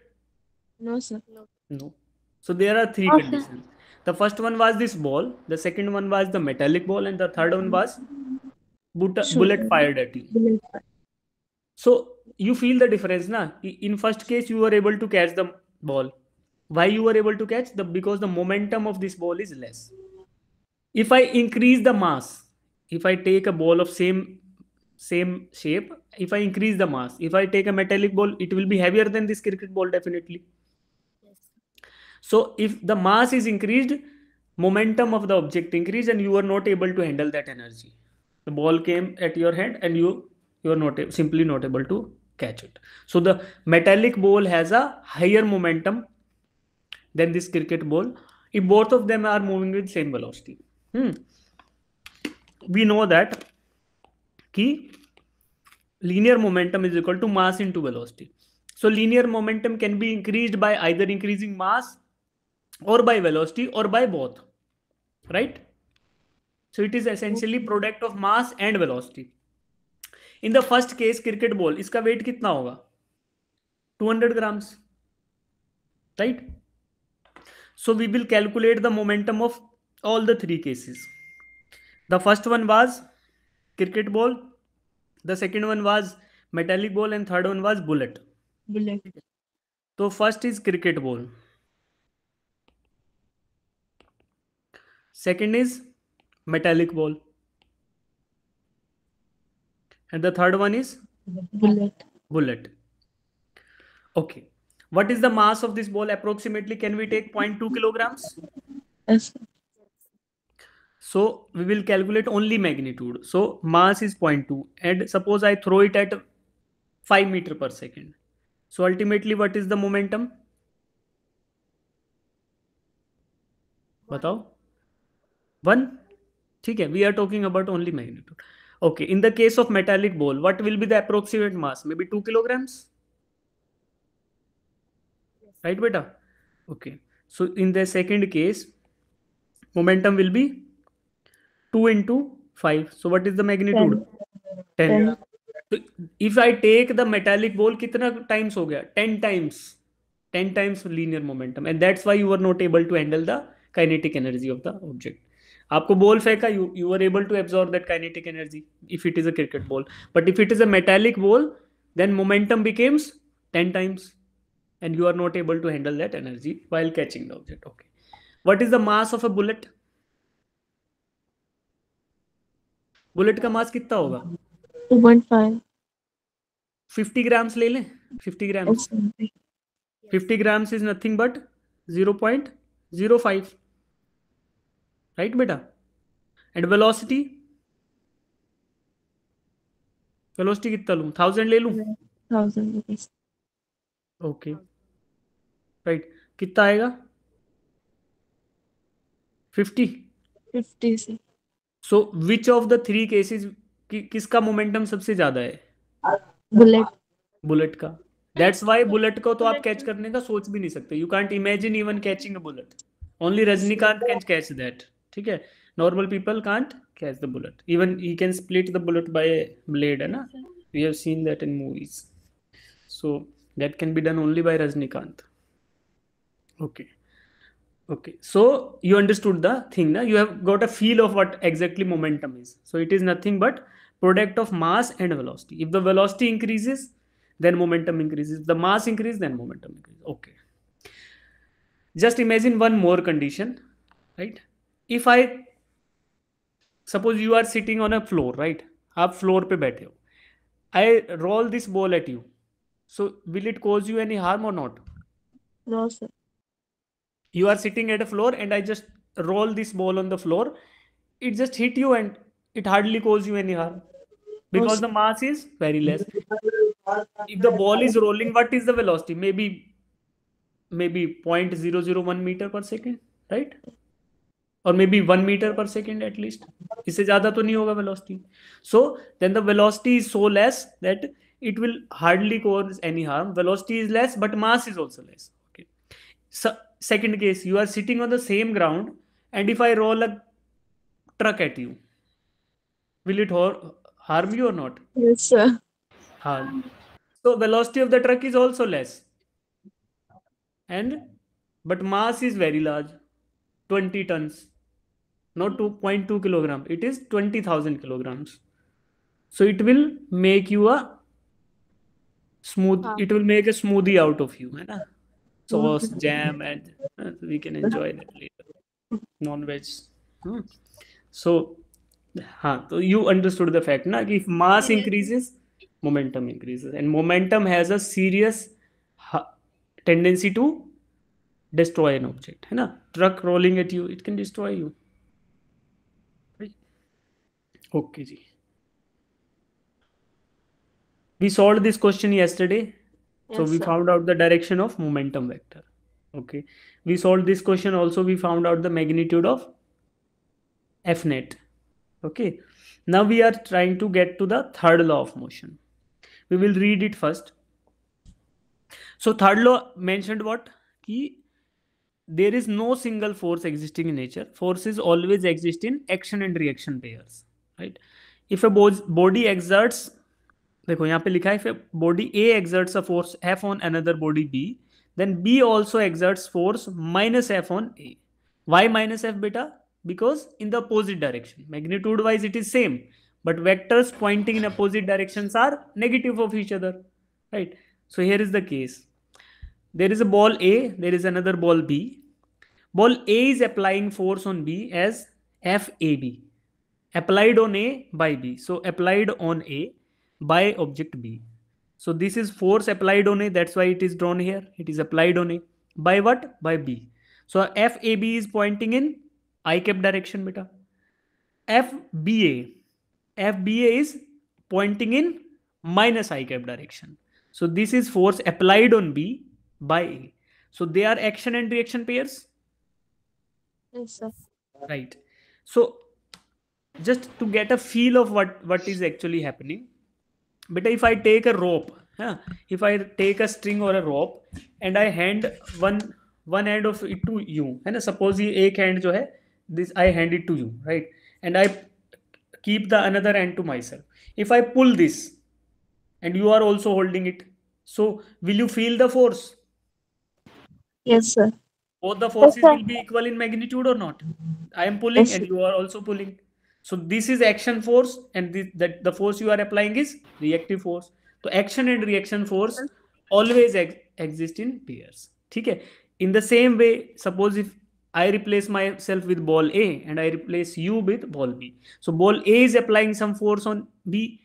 no sir no, no. so there are three oh, conditions sir. the first one was this ball the second one was the metallic ball and the third one was bullet, bullet fired at you so you feel the difference na in first case you were able to catch the ball why you were able to catch the because the momentum of this ball is less if i increase the mass if i take a ball of same same shape if i increase the mass if i take a metallic ball it will be heavier than this cricket ball definitely yes. so if the mass is increased momentum of the object increase and you are not able to handle that energy the ball came at your hand and you you are not simply not able to catch it. So the metallic ball has a higher momentum than this cricket ball if both of them are moving with same velocity. Hmm. We know that key linear momentum is equal to mass into velocity. So linear momentum can be increased by either increasing mass or by velocity or by both, right? So it is essentially product of mass and velocity. In the first case cricket ball इसका weight कितना होगा 200 grams right so we will calculate the momentum of all the three cases the first one was cricket ball the second one was metallic ball and third one was bullet bullet तो first is cricket ball second is metallic ball And the third one is? Bullet. Bullet. Okay. What is the mass of this ball approximately? Can we take 0.2 kilograms? Yes. So we will calculate only magnitude. So mass is 0.2 and suppose I throw it at 5 meter per second. So ultimately what is the momentum? बताओ one ठीक है We are talking about only magnitude. Okay, in the case of metallic ball, what will be the approximate mass? Maybe 2 kilograms? Right, beta? Okay. So in the second case, momentum will be 2 into 5. So what is the magnitude? 10. 10. 10. So if I take the metallic ball, kitna times ho gaya? 10 times. 10 times linear momentum. And that's why you were not able to handle the kinetic energy of the object. आपको ball फेंका you are able to absorb that kinetic energy if it is a cricket ball but if it is a metallic ball then momentum becomes ten times and you are not able to handle that energy while catching the object okay what is the mass of a bullet bullet का mass कितना होगा 50 grams ले लें fifty grams 50 grams is nothing but 0.05 right बेटा and velocity velocity कितना लू thousand ले लू थाउजेंड ओके राइट कितना आएगा फिफ्टी फिफ्टी से so which of the three cases किसका मोमेंटम सबसे ज्यादा है बुलेट बुलेट का दैट्स वाई बुलेट को तो आप कैच करने का सोच भी नहीं सकते you can't imagine even catching a bullet only Rajinikanth can catch that ठीक है normal people can't catch the bullet even he can split the bullet by blade है ना we have seen that in movies so that can be done only by okay okay so you understood the thing now you have got a feel of what exactly momentum is so it is nothing but product of mass and velocity if the velocity increases then momentum increases If the mass increase then momentum increases okay just imagine one more condition right if i suppose you are sitting on a floor right आप floor पे बैठे हो I roll this ball at you. So will it cause you any harm or not? No, sir. you are sitting at a floor and i just roll this ball on the floor it just hit you and it hardly cause you any harm because the mass is very less if the ball is rolling what is the velocity maybe maybe 0.001 meter per second right और मे be one meter per second at least इससे ज्यादा तो नहीं होगा velocity so then the velocity is so less that it will hardly cause any harm velocity is less but mass is also less second case you are sitting on the same ground and if I roll a truck at you will it harm you और not हाँ so velocity of the truck is also less and but mass is very large 20 tons not 2.2 kilogram it is 20000 kilograms so it will make you a smooth it will make a smoothie out of you right? sauce jam and uh, we can enjoy that later non-veg hmm. so huh, so you understood the fact na, if mass increases momentum increases and momentum has a serious tendency to destroy an object hai na? truck rolling at you it can destroy you okay ji we solved this question yesterday yes, so we sir. found out the direction of momentum vector okay we solved this question also we found out the magnitude of f net okay now we are trying to get to the third law of motion we will read it first so third law mentioned what key there is no single force existing in nature forces always exist in action and reaction pairs right if a body exerts देखो यहाँ पे लिखा if body A exerts a force F on another body B then B also exerts force minus F on A. Y minus F beta because in the opposite direction magnitude wise it is same but vectors pointing in opposite directions are negative of each other right so here is the case there is a ball A, there is another ball B. Ball A is applying force on B as FAB. Applied on A by B. So applied on A by object B. So this is force applied on A. That's why it is drawn here. It is applied on A. By what? By B. So FAB is pointing in I cap direction beta. FBA. FBA is pointing in minus I cap direction. So this is force applied on B by. So they are action and reaction pairs. Yes, sir. Right. So just to get a feel of what what is actually happening. But if I take a rope, huh? if I take a string or a rope, and I hand one one end of it to you, And suppose ये एक hand जो this I hand it to you, right? And I keep the another end to myself. If I pull this, and you are also holding it, so will you feel the force? Yes, sir. Both the forces yes, will be equal in magnitude or not. I am pulling yes, and you are also pulling. So this is action force and the, that the force you are applying is reactive force. So action and reaction force always ex exist in pairs. Okay. In the same way, suppose if I replace myself with ball A and I replace you with ball B. So ball A is applying some force on B.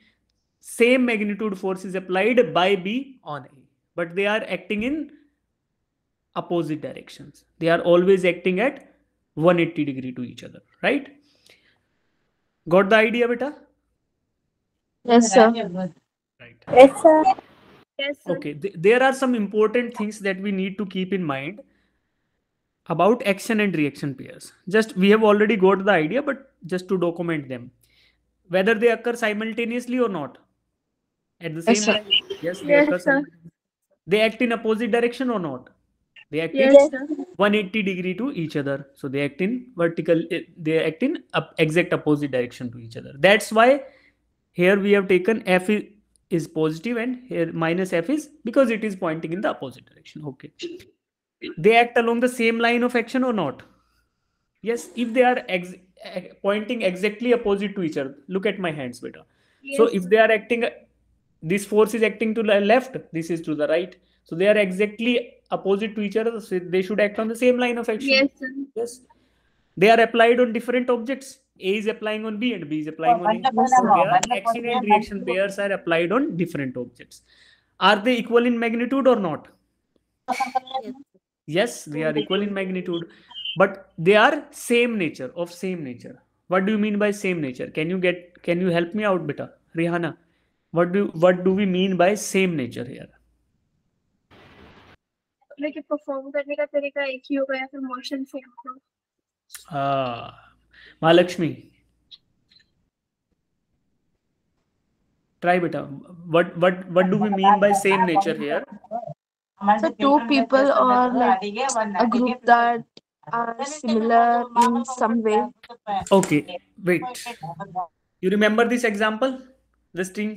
Same magnitude force is applied by B on A. But they are acting in opposite directions. They are always acting at 180 degree to each other, right? Got the idea, beta? Yes, sir. Right. Yes, sir. Yes, sir. Okay, Th there are some important things that we need to keep in mind about action and reaction pairs. Just we have already got the idea, but just to document them, whether they occur simultaneously or not. At the same yes, time, yes, yes sir. they act in opposite direction or not they act yes. in 180 degree to each other so they act in vertical eh, they act in up, exact opposite direction to each other that's why here we have taken f is positive and here minus f is because it is pointing in the opposite direction okay they act along the same line of action or not yes if they are ex eh, pointing exactly opposite to each other look at my hands beta yes. so if they are acting this force is acting to the left this is to the right so they are exactly opposite to each other so they should act on the same line of action yes sir. yes they are applied on different objects a is applying on b and b is applying oh, on a so are action and reaction pairs are applied on different objects are they equal in magnitude or not yes they are equal in magnitude but they are same nature of same nature what do you mean by same nature can you get can you help me out beta rihanna what do what do we mean by same nature here लगता कि perform करने का तरीका एक ही होगा या फिर motion same हाँ माँ ट्राई बेटा what what what do we mean by same nature here so two people और a group that are similar in some way okay wait you remember this example this thing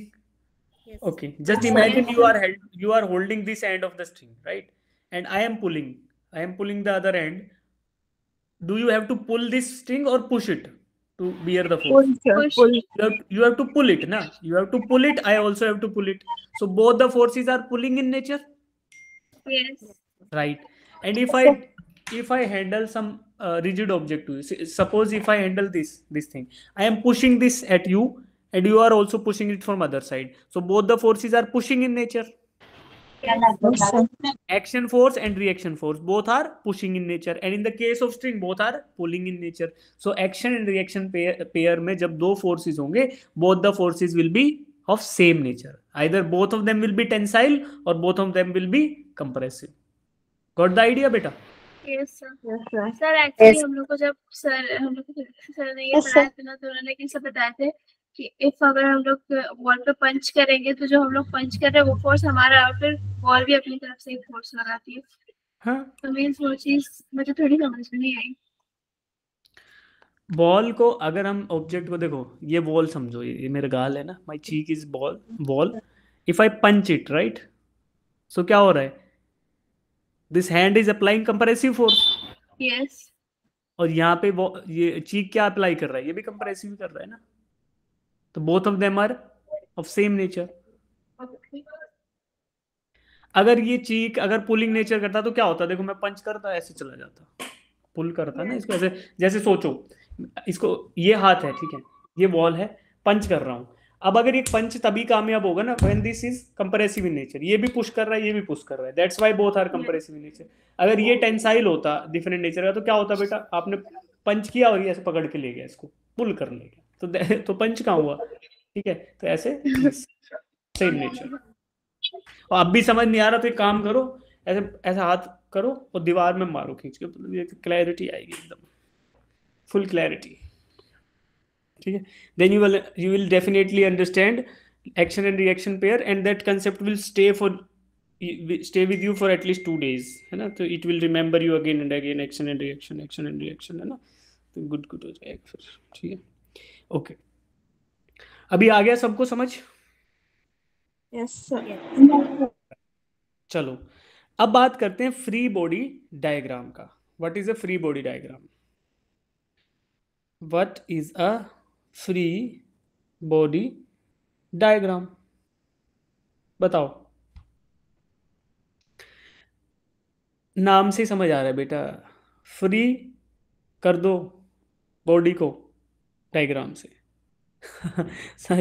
okay just imagine you are you are holding this end of the string right and I am pulling. I am pulling the other end. Do you have to pull this string or push it to bear the force? Push. push. You, have, you have to pull it, na? You have to pull it. I also have to pull it. So both the forces are pulling in nature. Yes. Right. And if I if I handle some uh, rigid object to you, suppose if I handle this this thing, I am pushing this at you, and you are also pushing it from other side. So both the forces are pushing in nature. Action force and reaction force both are pushing in nature and in the case of string both are pulling in nature so action and reaction pair में जब दो forces होंगे both the forces will be of same nature either both of them will be tensile और both of them will be compressive got the idea बेटा Yes, sir. Yes, sir. Sir, actually, हम हम लोग sir ने ये बताया तो कि इफ अगर हम लोग वॉल uh, पे पंच करेंगे तो जो हम लोग पंच कर रहे हैं वो फोर्स हमारा और फिर वॉल भी अपनी तरफ से फोर्स लगाती है हाँ। तो मींस वो मुझे थोड़ी समझ में नहीं आई बॉल को अगर हम ऑब्जेक्ट को देखो ये बॉल समझो ये मेरा गाल है ना my cheek is ball ball if I punch it right so क्या हो रहा है this hand is applying compressive force yes और यहाँ पे ये चीक क्या अप्लाई कर रहा है ये भी कंप्रेसिव कर रहा है ना तो both of them are of same nature अगर ये चीक अगर पुलिंग नेचर करता तो क्या होता देखो मैं पंच करता ऐसे चला जाता पुल करता ना इसको ऐसे जैसे सोचो इसको ये हाथ है ठीक है ये वॉल है पंच कर रहा हूं अब अगर ये पंच तभी कामयाब होगा ना when this is compressive in nature ये भी पुश कर रहा है ये भी पुश कर रहा है that's why both are compressive in nature अगर ये टेंसाइल होता डिफरेंट नेचर का तो क्या होता बेटा आपने पंच किया और ये ऐसे पकड़ के ले गया इसको पुल कर ले गया तो तो पंच कहाँ हुआ ठीक है तो ऐसे सेम अच्छा। नेचर और अब भी समझ नहीं आ रहा तो एक काम करो ऐसे ऐसा हाथ करो और दीवार में मारो खींच के मतलब क्लैरिटी आएगी एकदम फुल क्लैरिटी ठीक है then you will you will definitely understand action and reaction pair and that concept will stay for stay with you for at least two days है ना तो it will remember you again and again action and reaction action and reaction है ना तो good good हो जाएगा फिर ठीक है ओके अभी आ गया सबको समझ yes, चलो अब बात करते हैं फ्री बॉडी डायग्राम का what is a free body diagram what is a free body diagram बताओ नाम से समझ आ रहा है बेटा फ्री कर दो बॉडी को डायग्राम से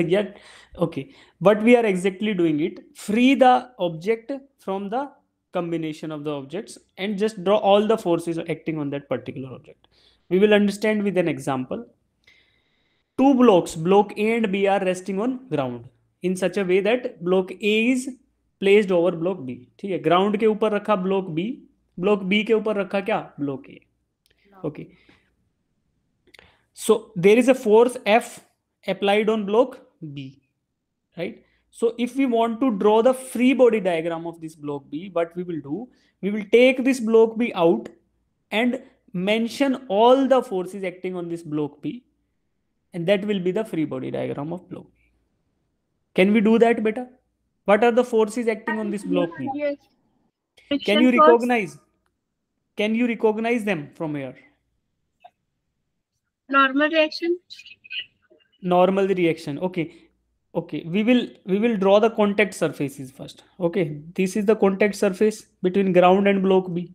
okay but we are exactly doing it free the object from the combination of the objects and just draw all the forces acting on that particular object we will understand with an example two blocks block A and B are resting on ground in such a way that block A is placed over block B ठीक है ground के ऊपर रखा block B block B के ऊपर रखा क्या block A okay So there is a force F applied on block B, right? So if we want to draw the free body diagram of this block B, what we will do, we will take this block B out and mention all the forces acting on this block B and that will be the free body diagram of block B. Can we do that better? What are the forces acting on this block B? Can you recognize? Can you recognize them from here? normal reaction normal reaction okay okay we will we will draw the contact surfaces first okay this is the contact surface between ground and block b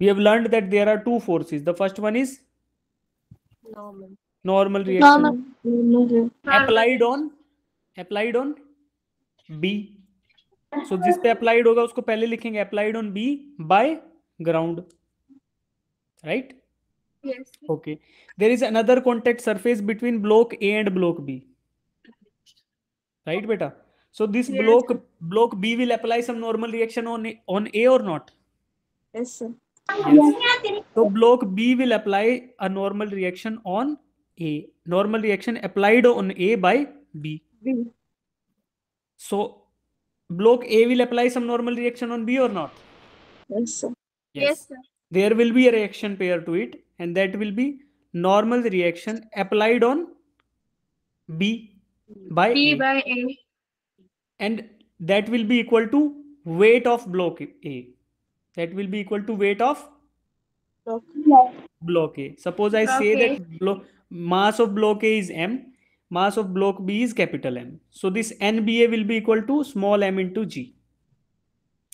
we have learned that there are two forces the first one is normal normal reaction normal. applied on applied on b so, जिस पे applied होगा उसको पहले लिखेंगे applied on B by ground right Yes. Okay. There is another contact surface between block A and block B. Right, beta? So this yes. block block B will apply some normal reaction on A, on A or not? Yes, sir. Yes. So block B will apply a normal reaction on A. Normal reaction applied on A by B. B. So block A will apply some normal reaction on B or not? Yes, sir. Yes, yes sir. There will be a reaction pair to it and that will be normal reaction applied on B by B A. by A. And that will be equal to weight of block A. That will be equal to weight of block, block A. Suppose I block say A. that block, mass of block A is M, mass of block B is capital M. So this NBA will be equal to small m into G.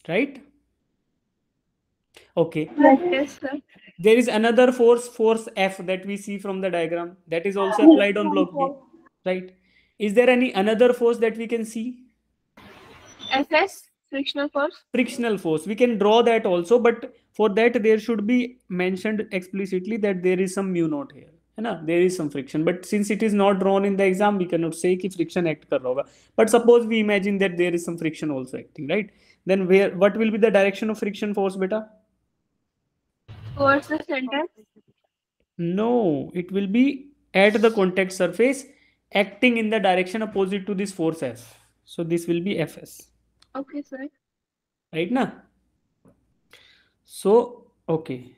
Right? Okay. Yes, sir there is another force force f that we see from the diagram that is also applied on block b right is there any another force that we can see fs frictional force frictional force we can draw that also but for that there should be mentioned explicitly that there is some mu naught here no, there is some friction, but since it is not drawn in the exam, we cannot say that friction act kar raha. But suppose we imagine that there is some friction also acting, right? Then where what will be the direction of friction force beta? towards the center? No, it will be at the contact surface acting in the direction opposite to this force F. So this will be Fs. Okay, sir. Right now. So, okay.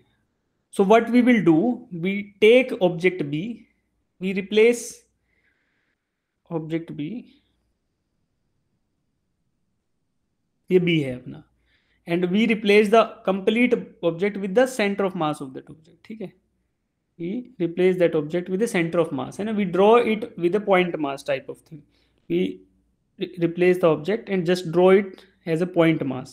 So what we will do, we take object B, we replace object B. ये B है now and we replace the complete object with the center of mass of that object Okay, we replace that object with the center of mass and we draw it with a point mass type of thing we re replace the object and just draw it as a point mass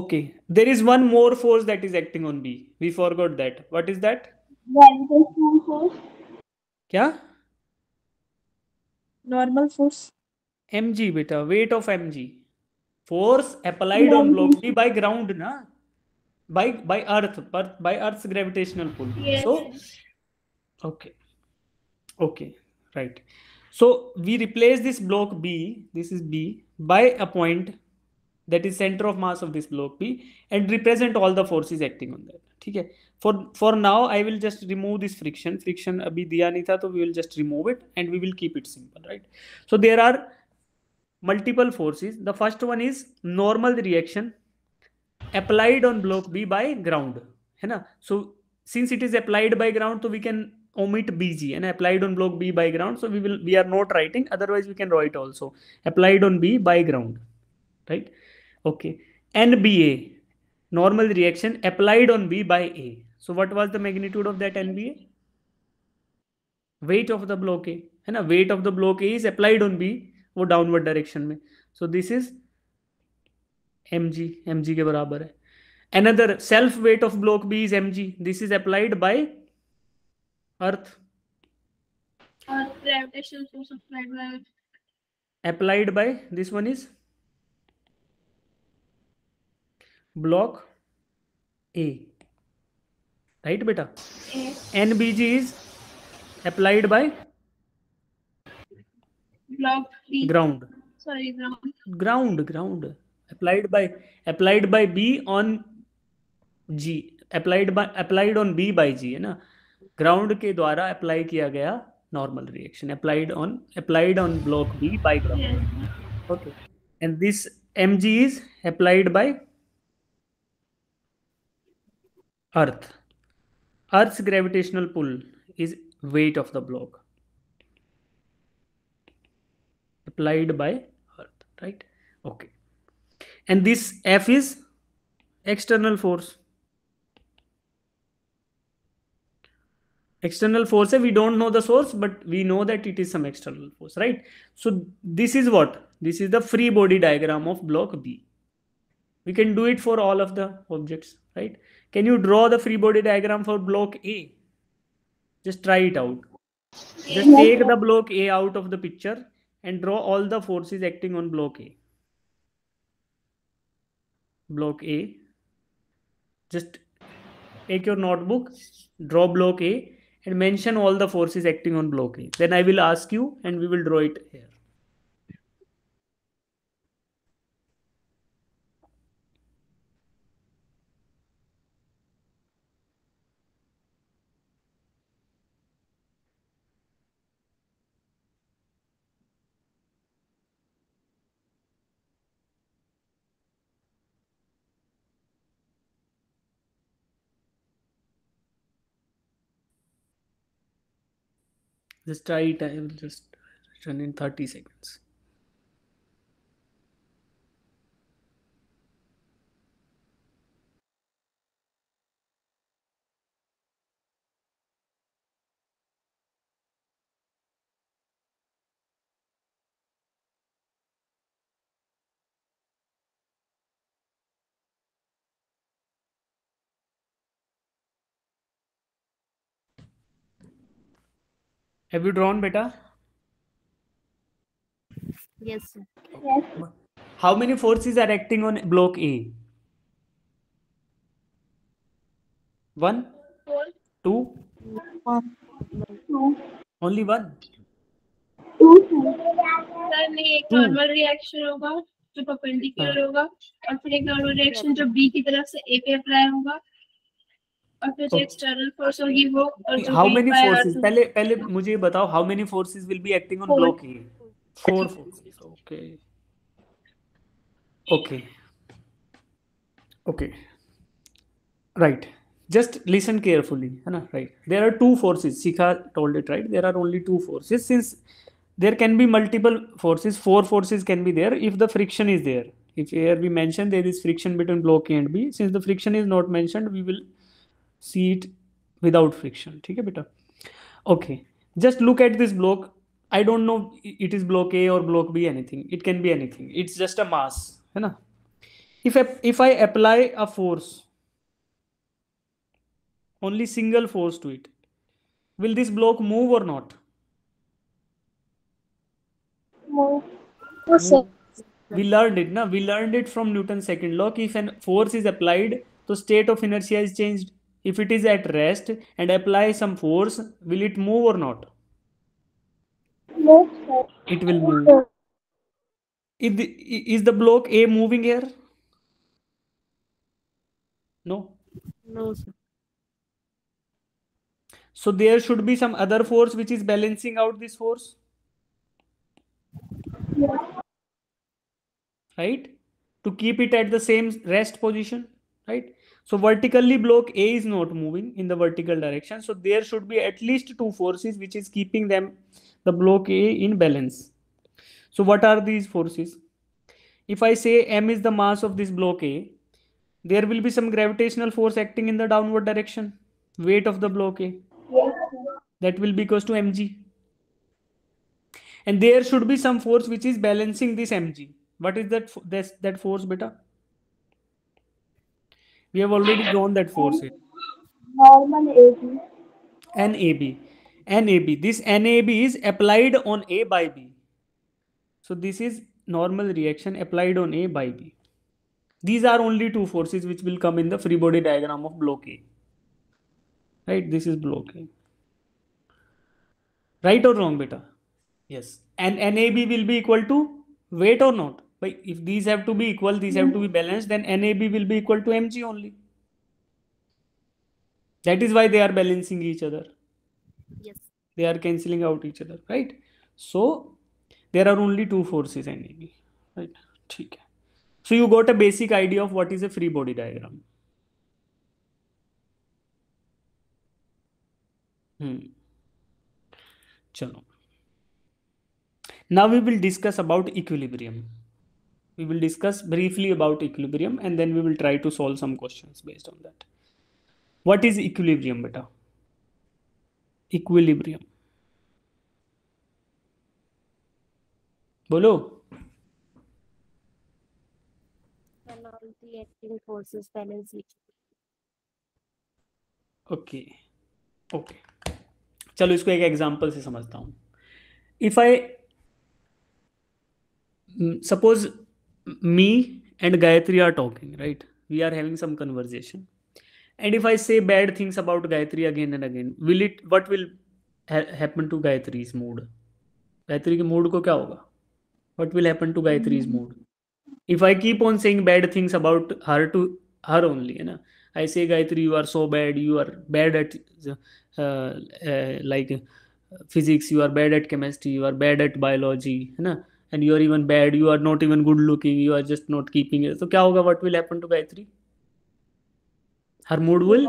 okay there is one more force that is acting on b we forgot that what is that yeah force normal force mg beta weight of mg force applied on globally by ground ना by by earth पर by earth gravitational pull so okay okay right so we replace this block B this is B by a point that is centre of mass of this block B and represent all the forces acting on that ठीक है for for now I will just remove this friction friction अभी दिया नहीं था तो we will just remove it and we will keep it simple right so there are multiple forces. The first one is normal reaction applied on block B by ground. है ना? So since it is applied by ground, so we can omit BG and applied on block B by ground. So we will we are not writing. Otherwise we can write also applied on B by ground, right? Okay. NBA normal reaction applied on B by A. So what was the magnitude of that NBA? Weight of the block A. है ना? Weight of the block A is applied on B वो downward direction में so this is M G M G के बराबर है another self weight of block B is M G this is applied by earth this one is block A right बेटा N B G is applied by glove leaf. ground sorry ground ground ground applied by applied by b on g applied by applied on b by g hai na ground ke dwara apply kiya gaya normal reaction applied on applied on block b by ground yes. okay and this mg is applied by earth earth's gravitational pull is weight of the block Applied by earth right okay and this f is external force external force we don't know the source but we know that it is some external force right so this is what this is the free body diagram of block b we can do it for all of the objects right can you draw the free body diagram for block a just try it out just take the block a out of the picture and draw all the forces acting on block A. Block A. Just take your notebook, draw block A and mention all the forces acting on block A. Then I will ask you and we will draw it here. just try it i will just run in 30 seconds have you drawn बेटा yes yes how many forces are acting on block a one two one two only one two sir नहीं एक normal hmm. Reaction होगा जो perpendicular हाँ. होगा और फिर एक नॉर्मल रिएक्शन जो बी की तरफ से ए पे अप्लाई होगा How many forces? पहले पहले मुझे ये बताओ how many forces will be acting on block A? Four forces. Okay. Okay. Okay. Right. just listen carefully है ना right there are two forces Sika told it right there are only two forces since there can be multiple forces four forces can be there if the friction is there if here we mentioned there is friction between block a and b since the friction is not mentioned we will see it without friction ठीक है बेटा okay just look at this block I don't know it is block A or block B anything it can be anything it's just a mass है ना if I, if I apply a force only single force to it will this block move or not move we learned it now we learned it from newton's second law if an force is applied so state of inertia is changed if it is at rest and apply some force, will it move or not? it will move. Is the, is the block A moving here? No. No, sir. So there should be some other force which is balancing out this force. Yeah. Right? To keep it at the same rest position, right? So vertically block A is not moving in the vertical direction. So there should be at least two forces which is keeping them the block A in balance. So what are these forces? If I say M is the mass of this block A, there will be some gravitational force acting in the downward direction. Weight of the block A. That will be equals to mg. And there should be some force which is balancing this mg. What is that, that, that force beta? We have already drawn that force here. Normal AB. NAB. NAB. This NAB is applied on A by B. So this is normal reaction applied on A by B. These are only two forces which will come in the free body diagram of block A. Right? This is block A. Right or wrong, beta? Yes. And NAB will be equal to weight or not? But if these have to be equal, these have to be balanced, then NAB will be equal to MG only. That is why they are balancing each other. Yes. They are cancelling out each other, right? So there are only two forces NAB, right? ठीक है. So you got a basic idea of what is a free body diagram. हम्म चलो now we will discuss about equilibrium we will discuss briefly about equilibrium and then we will try to solve some questions based on that what is equilibrium beta equilibrium bolo when all the acting forces balance each okay okay चलो इसको एक example से समझता हूं if I suppose me and Gayatri are talking, right? We are having some conversation. And if I say bad things about Gayatri again and again, will it what will ha- happen to Gayatri's mood? Gayatri mood को क्या होगा? What will happen to Gayatri's hmm. mood? If I keep on saying bad things about her to her only, you know, I say Gayatri, you are so bad. You are bad at uh, uh, like physics. You are bad at chemistry. You are bad at biology, you know. And you are even bad you are not even good looking you are just not keeping तो क्या होगा what will happen to Gayatri her mood will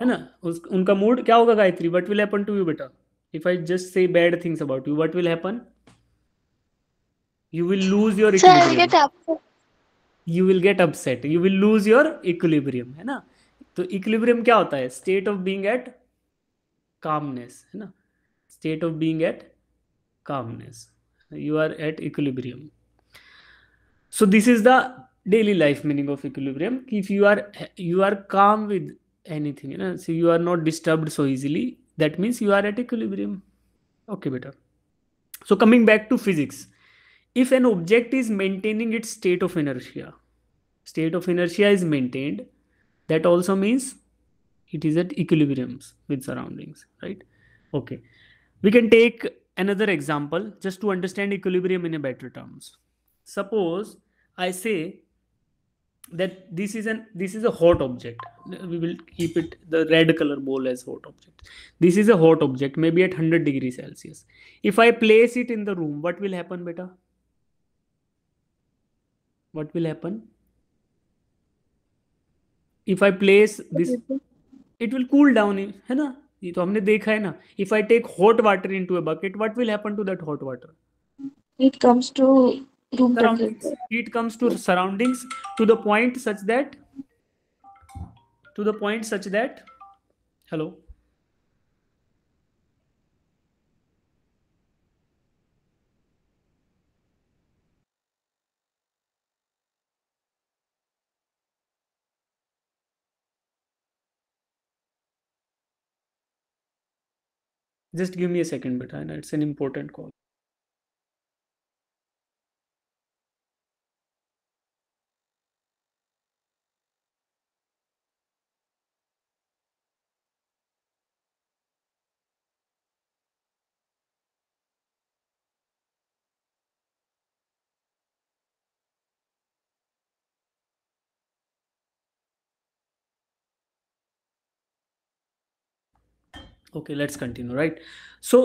है ना उस, उनका mood क्या होगा Gayatri what will happen to you बेटा if I just say bad things about you what will happen you will lose your equilibrium you will get upset you will lose your equilibrium है ना तो equilibrium क्या होता है state of being at calmness है ना state of being at calmness you are at equilibrium so this is the daily life meaning of equilibrium if you are you are calm with anything you know so you are not disturbed so easily that means you are at equilibrium okay better so coming back to physics if an object is maintaining its state of inertia state of inertia is maintained that also means it is at equilibrium with surroundings right okay we can take another example just to understand equilibrium in a better terms. Suppose I say that this is an this is a hot object we will keep it the red color ball as hot object this is a hot object maybe at 100 degrees celsius if i place it in the room what will happen beta what will happen if i place this it will cool down hai na ये तो हमने देखा है ना if I take hot water into a bucket what will है it comes to it comes to surroundings to the point such that to the point such that hello Just give me a second, Bettina. It's an important call. okay let's continue right so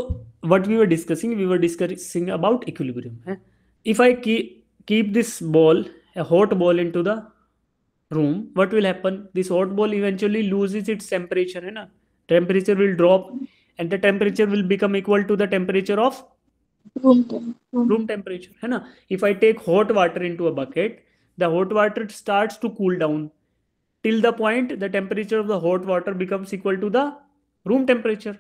what we were discussing we were discussing about equilibrium eh? if i keep keep this ball a hot ball into the room what will happen this hot ball eventually loses its temperature and eh? temperature will drop and the temperature will become equal to the temperature of room, temp room temperature hai eh, if i take hot water into a bucket the hot water starts to cool down till the point the temperature of the hot water becomes equal to the room temperature.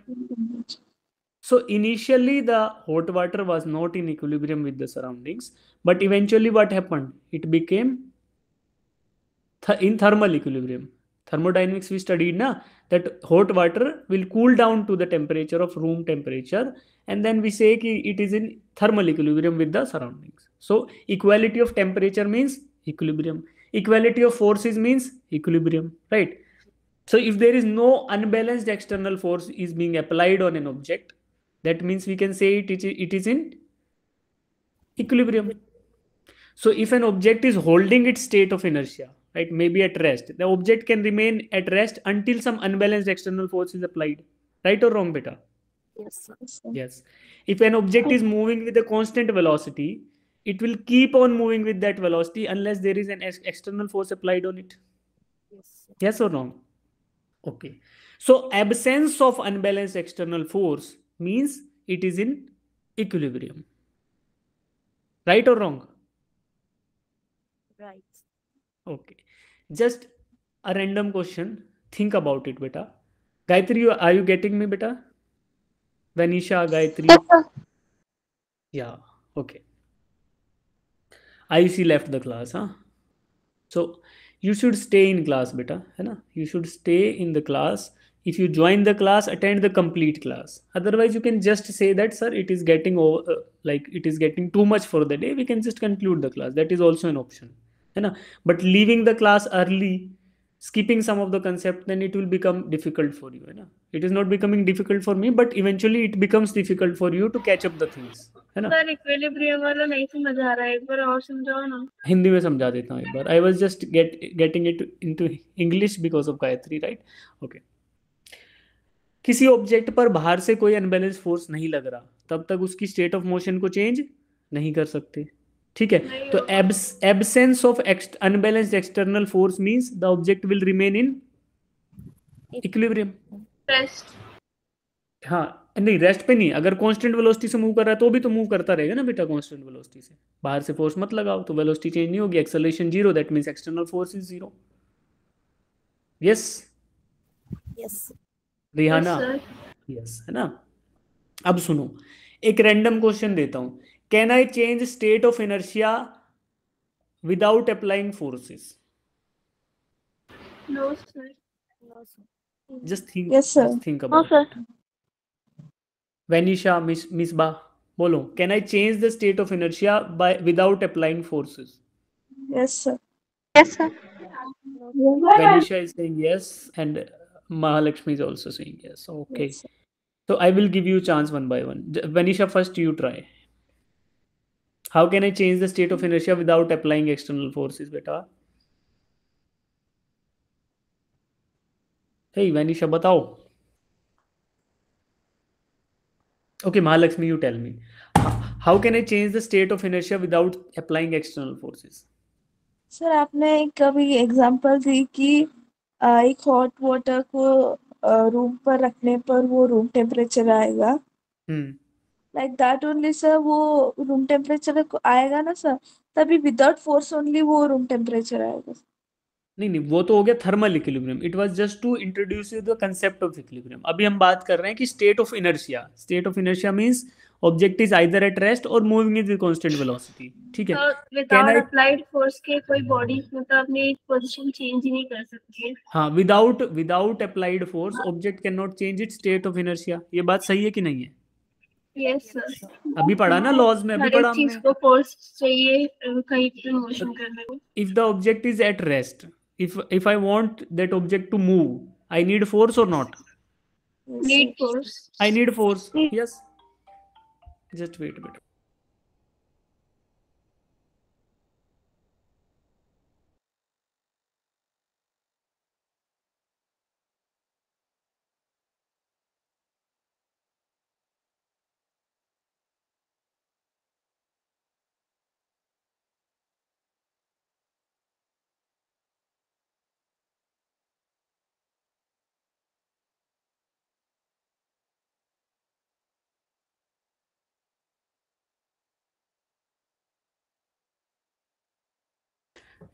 So initially the hot water was not in equilibrium with the surroundings, but eventually what happened? It became th in thermal equilibrium. Thermodynamics we studied na that hot water will cool down to the temperature of room temperature and then we say ki it is in thermal equilibrium with the surroundings. So equality of temperature means equilibrium. Equality of forces means equilibrium, right? So if there is no unbalanced external force is being applied on an object, that means we can say it, it is in equilibrium. So if an object is holding its state of inertia, right, maybe at rest, the object can remain at rest until some unbalanced external force is applied. Right or wrong, beta? Yes. Sir. Yes. If an object is moving with a constant velocity, it will keep on moving with that velocity unless there is an ex external force applied on it. Yes, yes or wrong? Okay. So absence of unbalanced external force means it is in equilibrium. Right or wrong? Right. Okay. Just a random question. Think about it, beta. Gayatri, are you getting me, beta? Vanisha, Gayatri. yeah. Okay. I see left the class, huh? So you should stay in class beta hai na you should stay in the class if you join the class attend the complete class otherwise you can just say that sir it is getting over uh, like it is getting too much for the day we can just conclude the class that is also an option hai na but leaving the class early skipping some of the concept then it will become difficult for you, you know? it is not becoming difficult for me but eventually it becomes difficult for you to catch up the things है ना sir equilibrium वाला नहीं समझ आ रहा है एक बार और समझाओ ना हिंदी में समझा देता हूँ एक बार I was just get getting it into English because of Gayatri right okay किसी ऑब्जेक्ट पर बाहर से कोई अनबैलेंस फोर्स नहीं लग रहा तब तक उसकी स्टेट ऑफ मोशन को चेंज नहीं कर सकते ठीक है तो absence of unbalance external force means the object will remain in equilibrium हाँ नहीं रेस्ट पे नहीं अगर कांस्टेंट वेलोसिटी से मूव कर रहा है तो भी तो मूव करता रहेगा ना बेटा कांस्टेंट वेलोसिटी से बाहर से फोर्स मत लगाओ तो वेलोसिटी चेंज नहीं होगी acceleration zero that means external force is zero yes yes Rihana yes है ना अब सुनो एक रैंडम क्वेश्चन देता हूं can i change state of inertia without applying forces no sir no sir just think yes sir just think about no, sir. Venisha, miss miss ba bolo can i change the state of inertia by without applying forces yes sir yes sir Venisha is saying yes and mahalakshmi is also saying yes okay yes, so i will give you chance one by one Venisha, first you try how can I change the state of inertia without applying external forces बेटा hey Venisha बताओ okay Mahalakshmi you tell me how can I change the state of inertia without applying external forces sir आपने कभी example दी कि एक hot water को room पर रखने पर वो रूम टेम्परेचर आएगा hmm like that only sir वो रूम टेम्परेचर आएगा ना सर तभी विदाउट फोर्स ओनली वो रूम टेम्परेचर आएगा नहीं नहीं वो तो हो गया thermal equilibrium it was just to introduce you the concept of equilibrium अभी हम बात कर रहे हैं कि state of inertia state of inertia means object is either at rest और moving is with constant velocity ठीक है कैन आई अप्लाइड फोर्स के कोई बॉडी मतलब तो अपनी पोजीशन चेंज नहीं कर सकती हां without without applied force object can not change its state of inertia ये बात सही है कि नहीं है Yes, अभी पढ़ा ना लॉज में अभी पढ़ा चीज को फोर्स चाहिए कहीं पे if the object is at rest if if I want that object to move I need force और not need force I need force yes just wait बेटा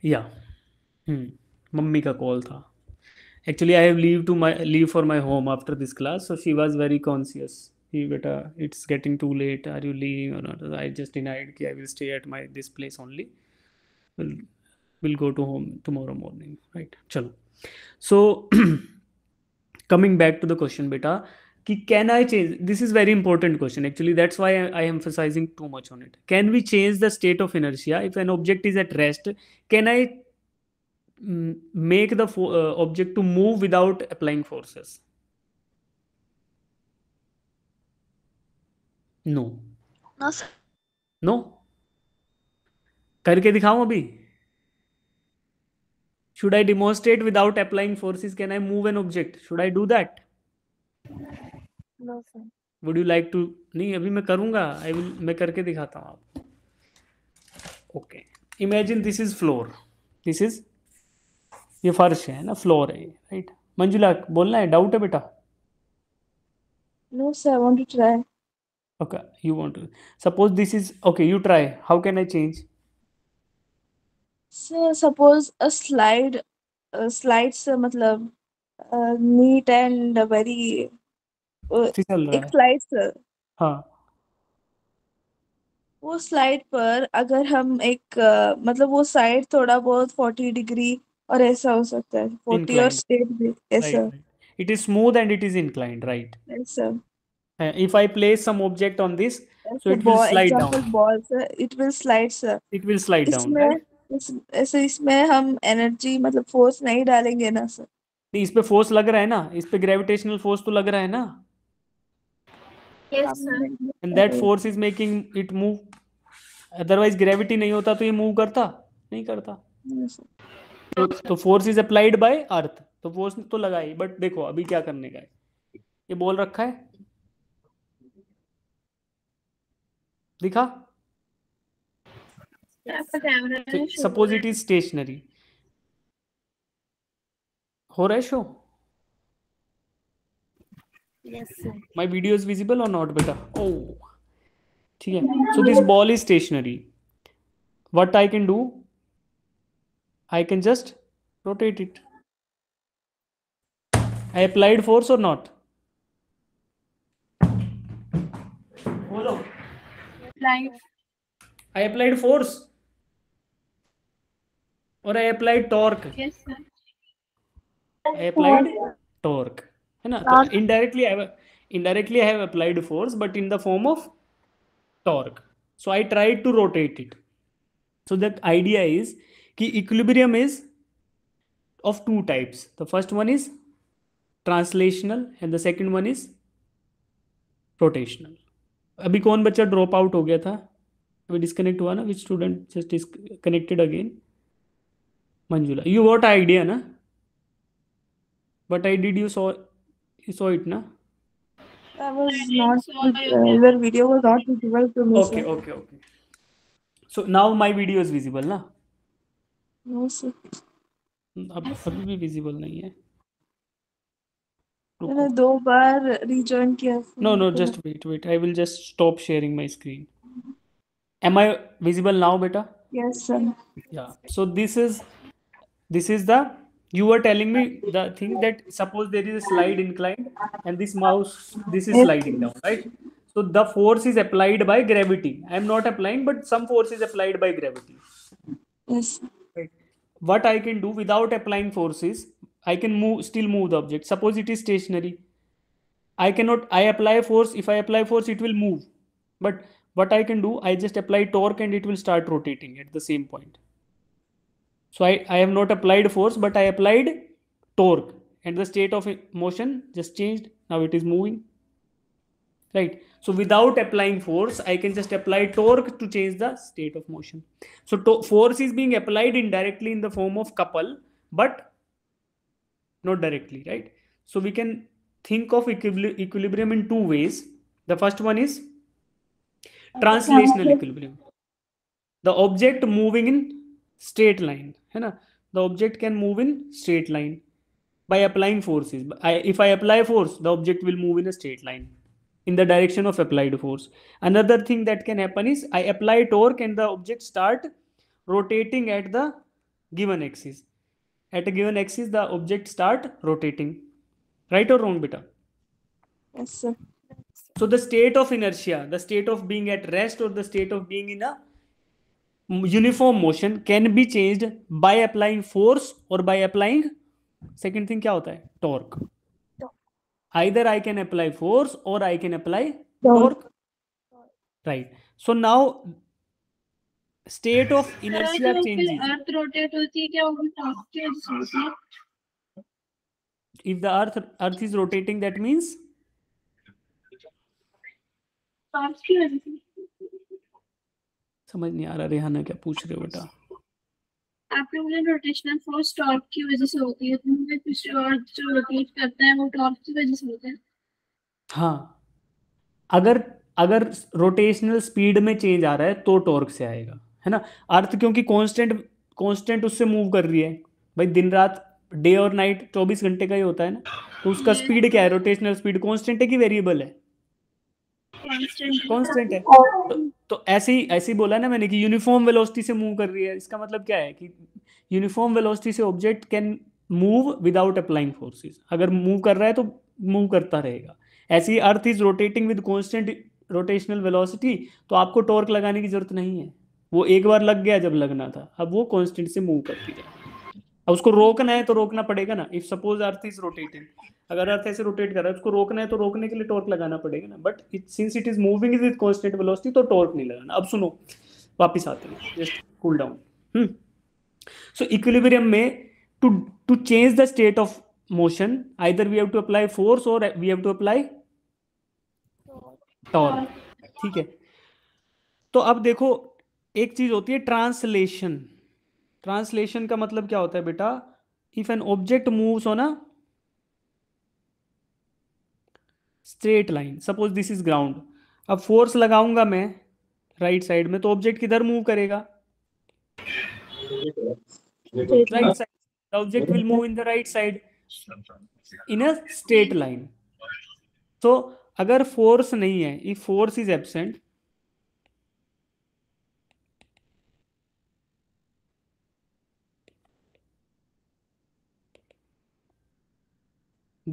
या मम्मी का कॉल था actually I have leave to my leave for my home after this class so she was very conscious कि बेटा it's getting too late are you leaving I just denied कि I will stay at my this place only will go to home tomorrow morning right चलो so coming back to the question बेटा can I change? This is very important question. Actually, that's why I, am emphasizing too much on it. Can we change the state of inertia? If an object is at rest, can I mm, make the uh, object to move without applying forces? No. No, sir. No. करके दिखाऊं अभी should i demonstrate without applying forces can i move an object should i do that would you like to नहीं अभी मैं करूंगा I will मैं करके दिखाता हूँ आपको okay imagine this is floor this is ये फर्श है ना फ्लोर है ये राइट मंजुला बोलना है डाउट है बेटा suppose this is okay you try how can I change sir suppose मतलब uh, चल रहा एक है स्लाइड सर हाँ वो स्लाइड पर अगर हम एक मतलब वो साइड थोड़ा बहुत फोर्टी डिग्री और ऐसा हो सकता है फोर्टी और inclined स्ट्रेट भी right ऐसा right it is smooth and it is inclined right ऐसा Uh, if i place some object on this so it will ball slide example down ball sir it will slide sir it will slide down इसमें right इस ऐसे इसमें हम energy मतलब force नहीं डालेंगे ना सर नहीं इस पे फोर्स लग रहा है ना इस पे ग्रेविटेशनल फोर्स तो लग रहा है ना and that force is making it move otherwise gravity नहीं होता तो ये मूव करता नहीं करता तो force is applied by earth तो फोर्स तो लगा ही बट देखो अभी क्या करने का है ये बोल रखा है दिखा सपोज इट इज स्टेशनरी हो रहा है so my video is visible और नॉट बेटा ओ ठीक है so this ball is stationary what I can do I can just rotate it I applied force और नॉट बोलो आई अप्लाइड फोर्स और I applied torque I applied torque है ना indirectly indirectly I have applied force but in the form of torque so I try to rotate it so the idea is कि equilibrium is of two types the first one is translational and the second one is rotational अभी कौन बच्चा drop out हो गया था अभी disconnect हुआ ना which student just is connected again Manjula you what idea ना but I did you saw You saw it, na? I was not. Uh, your video was not visible to me. Okay, sir. okay, okay. So now my video is visible, na? No sir. अब अभी भी visible नहीं है मैंने दो बार rejoin किया no no just wait wait I will just stop sharing my screen am I visible now बेटा yes sir yeah so this is this is the you were telling me the thing that suppose there is a slide inclined and this mouse this is sliding down right so the force is applied by gravity i am not applying but some force is applied by gravity yes right. what i can do without applying forces i can move still move the object suppose it is stationary i cannot i apply force if i apply force it will move but what i can do i just apply torque and it will start rotating at the same point so I, I have not applied force, but I applied torque and the state of motion just changed. Now it is moving, right? So without applying force, I can just apply torque to change the state of motion. So force is being applied indirectly in the form of couple, but not directly, right? So we can think of equil equilibrium in two ways. The first one is translational equilibrium. The object moving in straight line hai na the object can move in straight line by applying forces I, if i apply force the object will move in a straight line in the direction of applied force another thing that can happen is i apply torque and the object start rotating at the given axis at a given axis the object start rotating right or wrong beta yes sir so the state of inertia the state of being at rest or the state of being in a uniform motion can be changed by applying force और by applying second thing क्या होता है torque either I can apply force और I can apply torque right so now state of inertia changes earth earth is rotating that rotating that means समझ नहीं आ रहा रेहाना क्या पूछ रहे हो बेटा रोटेशनल फोर्स टॉर्क की वजह तो हाँ। अगर रोटेशनल स्पीड में चेंज आ रहा है तो टॉर्क से आएगा है ना अर्थ क्योंकि मूव कर रही है भाई दिन रात डे और नाइट चौबीस घंटे का ही होता है ना तो उसका स्पीड क्या है रोटेशनल स्पीड कॉन्स्टेंट है कि वेरिएबल है कांस्टेंट है तो, तो, ऐसे ही ऐसे ही बोला ना मैंने कि यूनिफॉर्म वेलोसिटी से मूव कर रही है इसका मतलब क्या है कि यूनिफॉर्म वेलोसिटी से object can move without applying forces अगर मूव कर रहा है तो मूव करता रहेगा ऐसे ही earth is rotating with constant rotational velocity तो आपको टॉर्क लगाने की जरूरत नहीं है वो एक बार लग गया जब लगना था अब वो कांस्टेंट से मूव करती है अब उसको रोकना है तो रोकना पड़ेगा ना if suppose earth is rotating अगर अर्थ ऐसे रोटेट कर रहा है उसको रोकना है तो रोकने के लिए टॉर्क लगाना पड़ेगा ना but it since it is moving is with constant velocity तो टॉर्क नहीं लगाना अब सुनो वापिस आते हैं just cool down so equilibrium में to to change the state of motion either we have to apply force और we have to apply torque ठीक है तो अब देखो एक चीज होती है ट्रांसलेशन ट्रांसलेशन का मतलब क्या होता है बेटा if an object moves on a straight line suppose this is ground अब फोर्स लगाऊंगा मैं राइट right साइड में तो ऑब्जेक्ट किधर मूव करेगा right side object will move in the right side in a straight line तो अगर force नहीं है if force is absent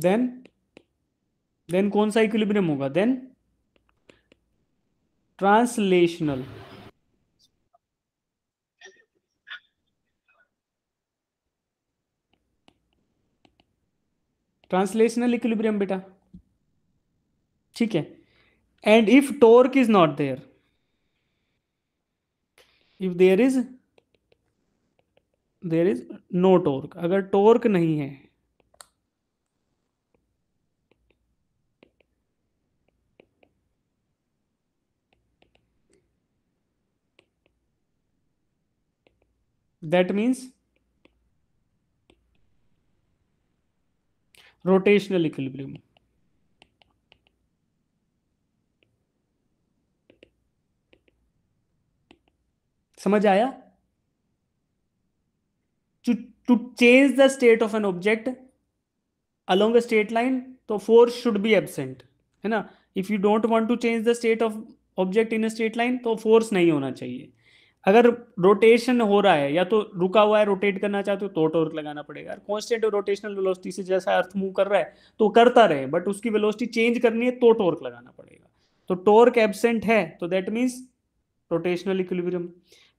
then then कौन सा इक्विलिब्रियम होगा देन ट्रांसलेशनल ट्रांसलेशनल इक्विलिब्रियम बेटा ठीक है and if torque is not there if there is there is no torque अगर टोर्क नहीं है that means रोटेशनल equilibrium समझ आया to change the state of an object along a straight line तो force should be absent है ना if you don't want to change the state of object in a straight line तो force नहीं होना चाहिए अगर रोटेशन हो रहा है या तो रुका हुआ है रोटेट करना चाहते हो तो टोर्क लगाना पड़ेगा कॉन्स्टेंट रोटेशनल वेलोसिटी से जैसा अर्थ मूव कर रहा है तो करता रहे बट उसकी वेलोसिटी चेंज करनी है तो टोर्क लगाना पड़ेगा तो टोर्क एबसेंट है तो that means rotational equilibrium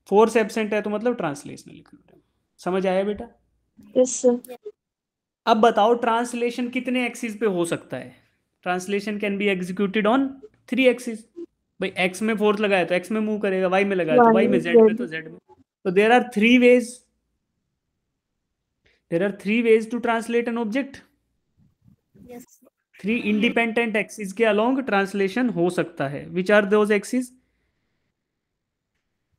force absent है तो मतलब ट्रांसलेशनल इक्विलिब्रियम समझ आया बेटा yes, अब बताओ ट्रांसलेशन कितने एक्सिस पे हो सकता है translation can be executed on three axis भाई एक्स में फोर्थ लगाया तो एक्स में मूव करेगा वाई में लगाया तो वाई में जेड तो में तो जेड में तो there are three ways there are three ways to translate an object three independent axis के अलोंग ट्रांसलेशन हो सकता है विच आर दोज एक्सिस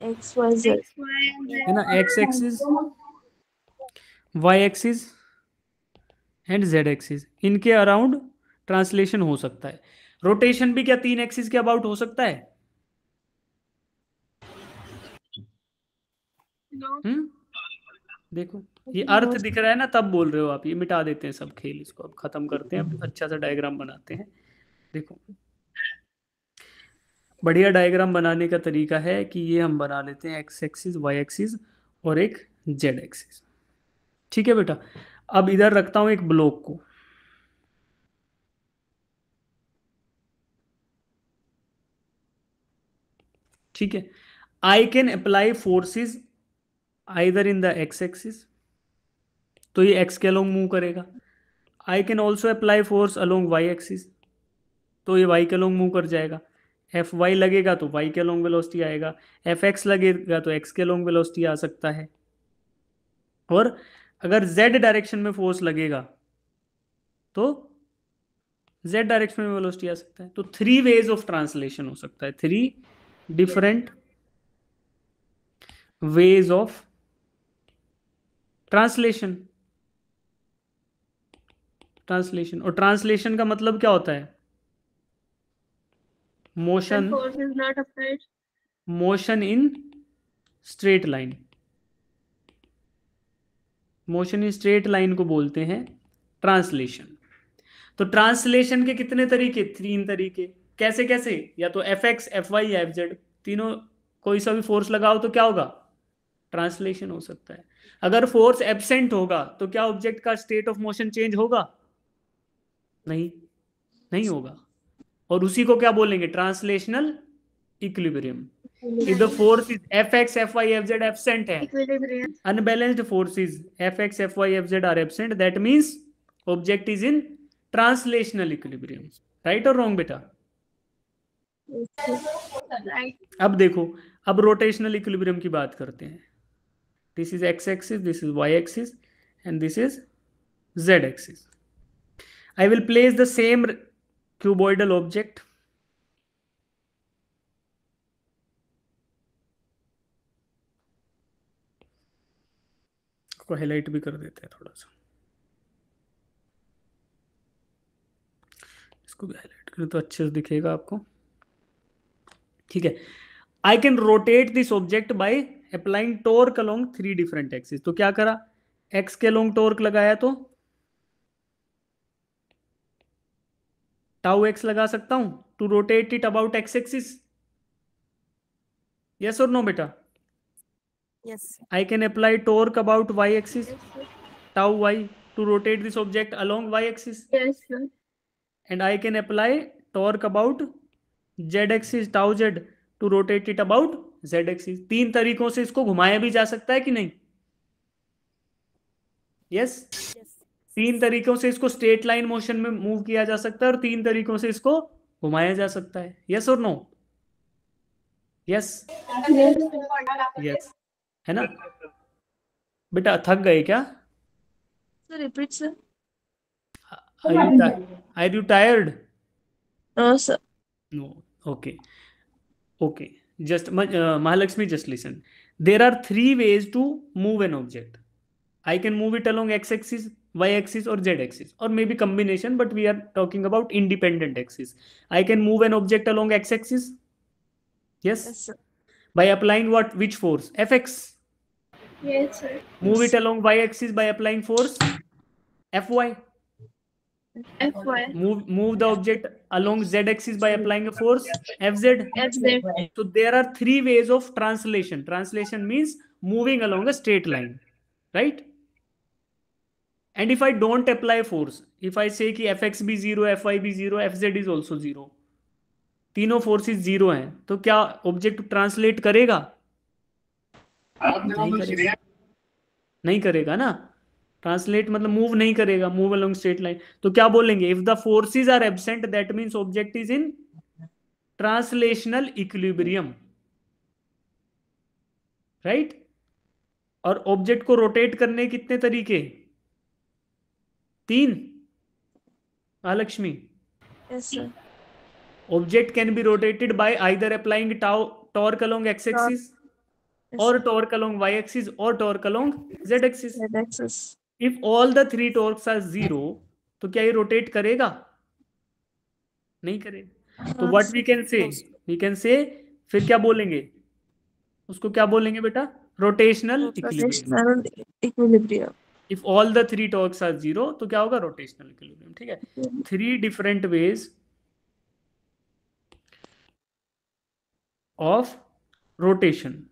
है ना X axis Y axis and Z axis इनके अराउंड ट्रांसलेशन हो सकता है रोटेशन भी क्या तीन एक्सिस के अबाउट हो सकता है हम्म? देखो ये तो अर्थ दिख रहा है ना तब बोल रहे हो आप ये मिटा देते हैं सब खेल इसको अब खत्म करते हैं अब अच्छा सा डायग्राम बनाते हैं देखो बढ़िया डायग्राम बनाने का तरीका है कि ये हम बना लेते हैं एक्स एक्सिस वाई एक्सिस और एक जेड एक्सिस ठीक है बेटा अब इधर रखता हूँ एक ब्लॉक को ठीक है I can apply forces either in the X axis तो ये एक्स के अलोंग मूव करेगा I can also apply force along Y axis तो ये वाई के अलोंग मूव कर जाएगा एफ वाई लगेगा तो वाई के अलोंग वेलोसिटी आएगा एफ एक्स लगेगा तो एक्स के अलोंग वेलोसिटी आ सकता है और अगर जेड डायरेक्शन में फोर्स लगेगा तो जेड डायरेक्शन में वेलोसिटी आ सकता है तो थ्री वेज ऑफ ट्रांसलेशन हो सकता है three different ways of translation translation और ट्रांसलेशन का मतलब क्या होता है motion motion in straight line motion in straight line को बोलते हैं ट्रांसलेशन तो ट्रांसलेशन के कितने तरीके तीन तरीके कैसे कैसे या तो एफ एक्स एफ वाई या एफ जेड तीनों कोई सा भी फोर्स लगाओ तो क्या होगा ट्रांसलेशन हो सकता है अगर फोर्स एबसेंट होगा तो क्या ऑब्जेक्ट का स्टेट ऑफ मोशन चेंज होगा नहीं नहीं होगा और उसी को क्या बोलेंगे translational equilibrium if the force is F X F Y F Z absent है unbalanced force F X F Y F Z are absent that means object is in translational equilibrium right और wrong बेटा अब देखो अब rotational equilibrium की बात करते हैं this is X axis this is Y axis and this is Z axis I will place the same cuboidal object को हाईलाइट भी कर देते हैं थोड़ा सा इसको भी हाईलाइट करें तो अच्छे से दिखेगा आपको ठीक है I can rotate this object by applying torque along three different axis तो क्या करा एक्स के अलोंग टोर्क लगाया तो टाउ एक्स लगा सकता हूं to rotate it about X axis yes और नो बेटा yes I can apply torque about Y axis tau Y to rotate this object along Y axis and I can apply torque about Z axis tau Z to rotate it about Z axis तीन तरीकों से इसको घुमाया भी जा सकता है कि नहीं यस yes? yes. तीन तरीकों से इसको स्ट्रेट लाइन मोशन में मूव किया जा सकता है और तीन तरीकों से इसको घुमाया जा सकता है यस और नो यस यस है ना बेटा थक गए क्या sir repeat sir no you, are Okay. Okay. Just uh, Mahalakshmi, just listen. There are three ways to move an object. I can move it along x axis, y axis, or z axis, or maybe combination, but we are talking about independent axis. I can move an object along x axis. Yes? yes sir. By applying what? Which force? Fx. Yes, sir. Move yes. it along y axis by applying force. Fy. Fy. Move move the object along z axis by applying a force Fz. Fz. So there are three ways of translation. Translation means moving along a straight line, right? And if I don't apply force, if I say कि fx be zero, F Y भी zero F Z is also zero तीनों forces zero हैं तो क्या object translate करेगा नहीं करेगा।, नहीं करेगा ना ट्रांसलेट मतलब मूव नहीं करेगा मूव अलोंग स्ट्रेट लाइन तो क्या बोलेंगे if the forces are absent that means object is in translational equilibrium right और ऑब्जेक्ट को रोटेट करने कितने तरीके तीन आलक्ष्मी object can be rotated by either applying torque along X axis और टॉर्क अलोंग वाई एक्सिस और torque along Z axis if all the three torques are zero तो क्या ये रोटेट करेगा नहीं करेगा तो what we can say we can say फिर क्या बोलेंगे उसको क्या बोलेंगे बेटा rotational equilibrium if all the three torques are zero तो क्या होगा रोटेशनल इक्विलिब्रियम ठीक है three different ways of rotation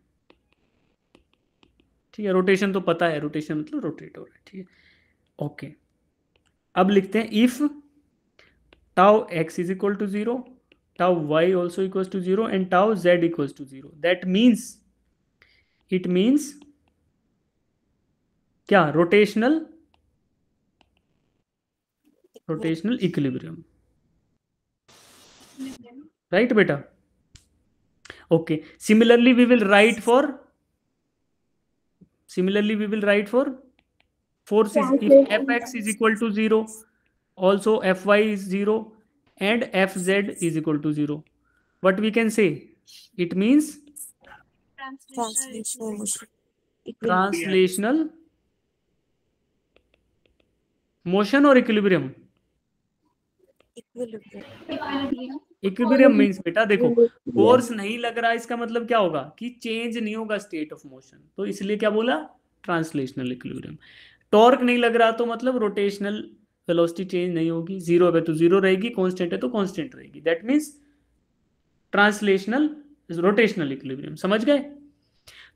ठीक है रोटेशन तो पता है रोटेशन मतलब रोटेट हो रहा है ठीक है ओके अब लिखते हैं if tau X is equal to zero tau Y also equal to zero and tau Z equal to zero that means it means क्या रोटेशनल रोटेशनल इक्विलिब्रियम राइट बेटा okay similarly we will write for Similarly, we will write for force is if fx is equal to 0, also fy is 0 and fz is equal to 0. What we can say? It means translational, motion or equilibrium? Equilibrium. Equilibrium means बेटा देखो force नहीं लग रहा इसका मतलब क्या होगा कि चेंज नहीं होगा स्टेट ऑफ मोशन तो इसलिए क्या बोला ट्रांसलेशनल इक्विलिब्रियम टॉर्क नहीं लग रहा तो मतलब रोटेशनल वेलोसिटी चेंज नहीं होगी जीरो पे तो जीरो रहेगी कांस्टेंट है तो कांस्टेंट रहेगी that means translational rotational equilibrium समझ गए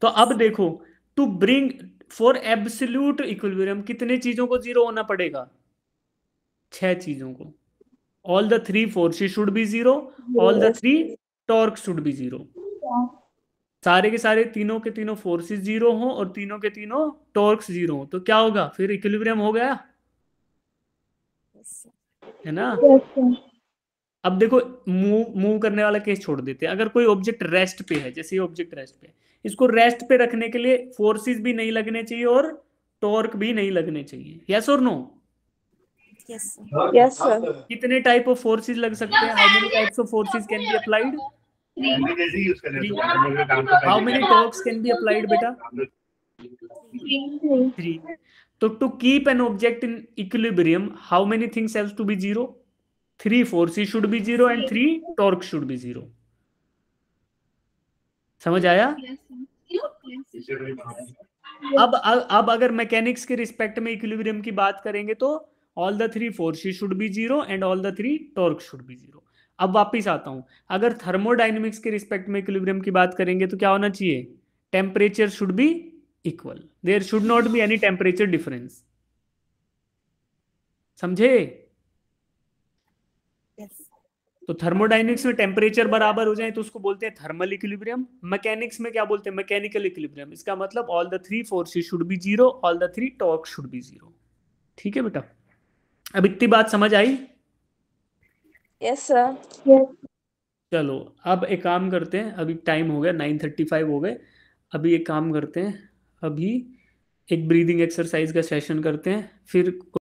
तो अब देखो to bring for absolute equilibrium कितने चीजों को जीरो होना पड़ेगा छह चीजों को all the three forces should be zero all the three torque should be zero सारे के सारे तीनों के तीनों फोर्सेस जीरो हो और तीनों के तीनों टॉर्क्स जीरो हो तो क्या होगा फिर इक्विलिब्रियम हो गया है ना अब देखो मूव मूव करने वाला केस छोड़ देते हैं अगर कोई ऑब्जेक्ट रेस्ट पे है जैसे ऑब्जेक्ट रेस्ट पे है इसको रेस्ट पे रखने के लिए फोर्सेस भी नहीं लगने चाहिए और टॉर्क भी नहीं लगने चाहिए यस और नो yes sir कितने टाइप ऑफ फोर्सेस लग सकते हैं how many types of forces can be applied how many torques can be applied बेटा थ्री तो to keep an object in equilibrium how many things have to be zero three forces should be zero and three torque should be zero समझ आया अब अब अगर mechanics के respect में equilibrium की बात करेंगे तो all the three forces should be zero and all the three torque should be zero अब वापिस आता हूं अगर थर्मोडाइनमिक्स के रिस्पेक्ट में इक्विलिब्रियम की बात करेंगे तो क्या होना चाहिए temperature should be equal there should not be any temperature difference समझे तो थर्मोडाइनिक्स में टेम्परेचर बराबर हो जाए तो उसको बोलते हैं थर्मल इक्विलिब्रियम मैकेनिक्स में क्या बोलते हैं मैकेनिकल इक्विलिब्रियम इसका मतलब all the three forces should be zero all the three torque should be zero ठीक है बेटा अब इतनी बात समझ आई यस सर चलो अब एक काम करते हैं अभी टाइम हो गया नाइन थर्टी फाइव हो गए अभी एक काम करते हैं अभी एक ब्रीदिंग एक्सरसाइज का सेशन करते हैं फिर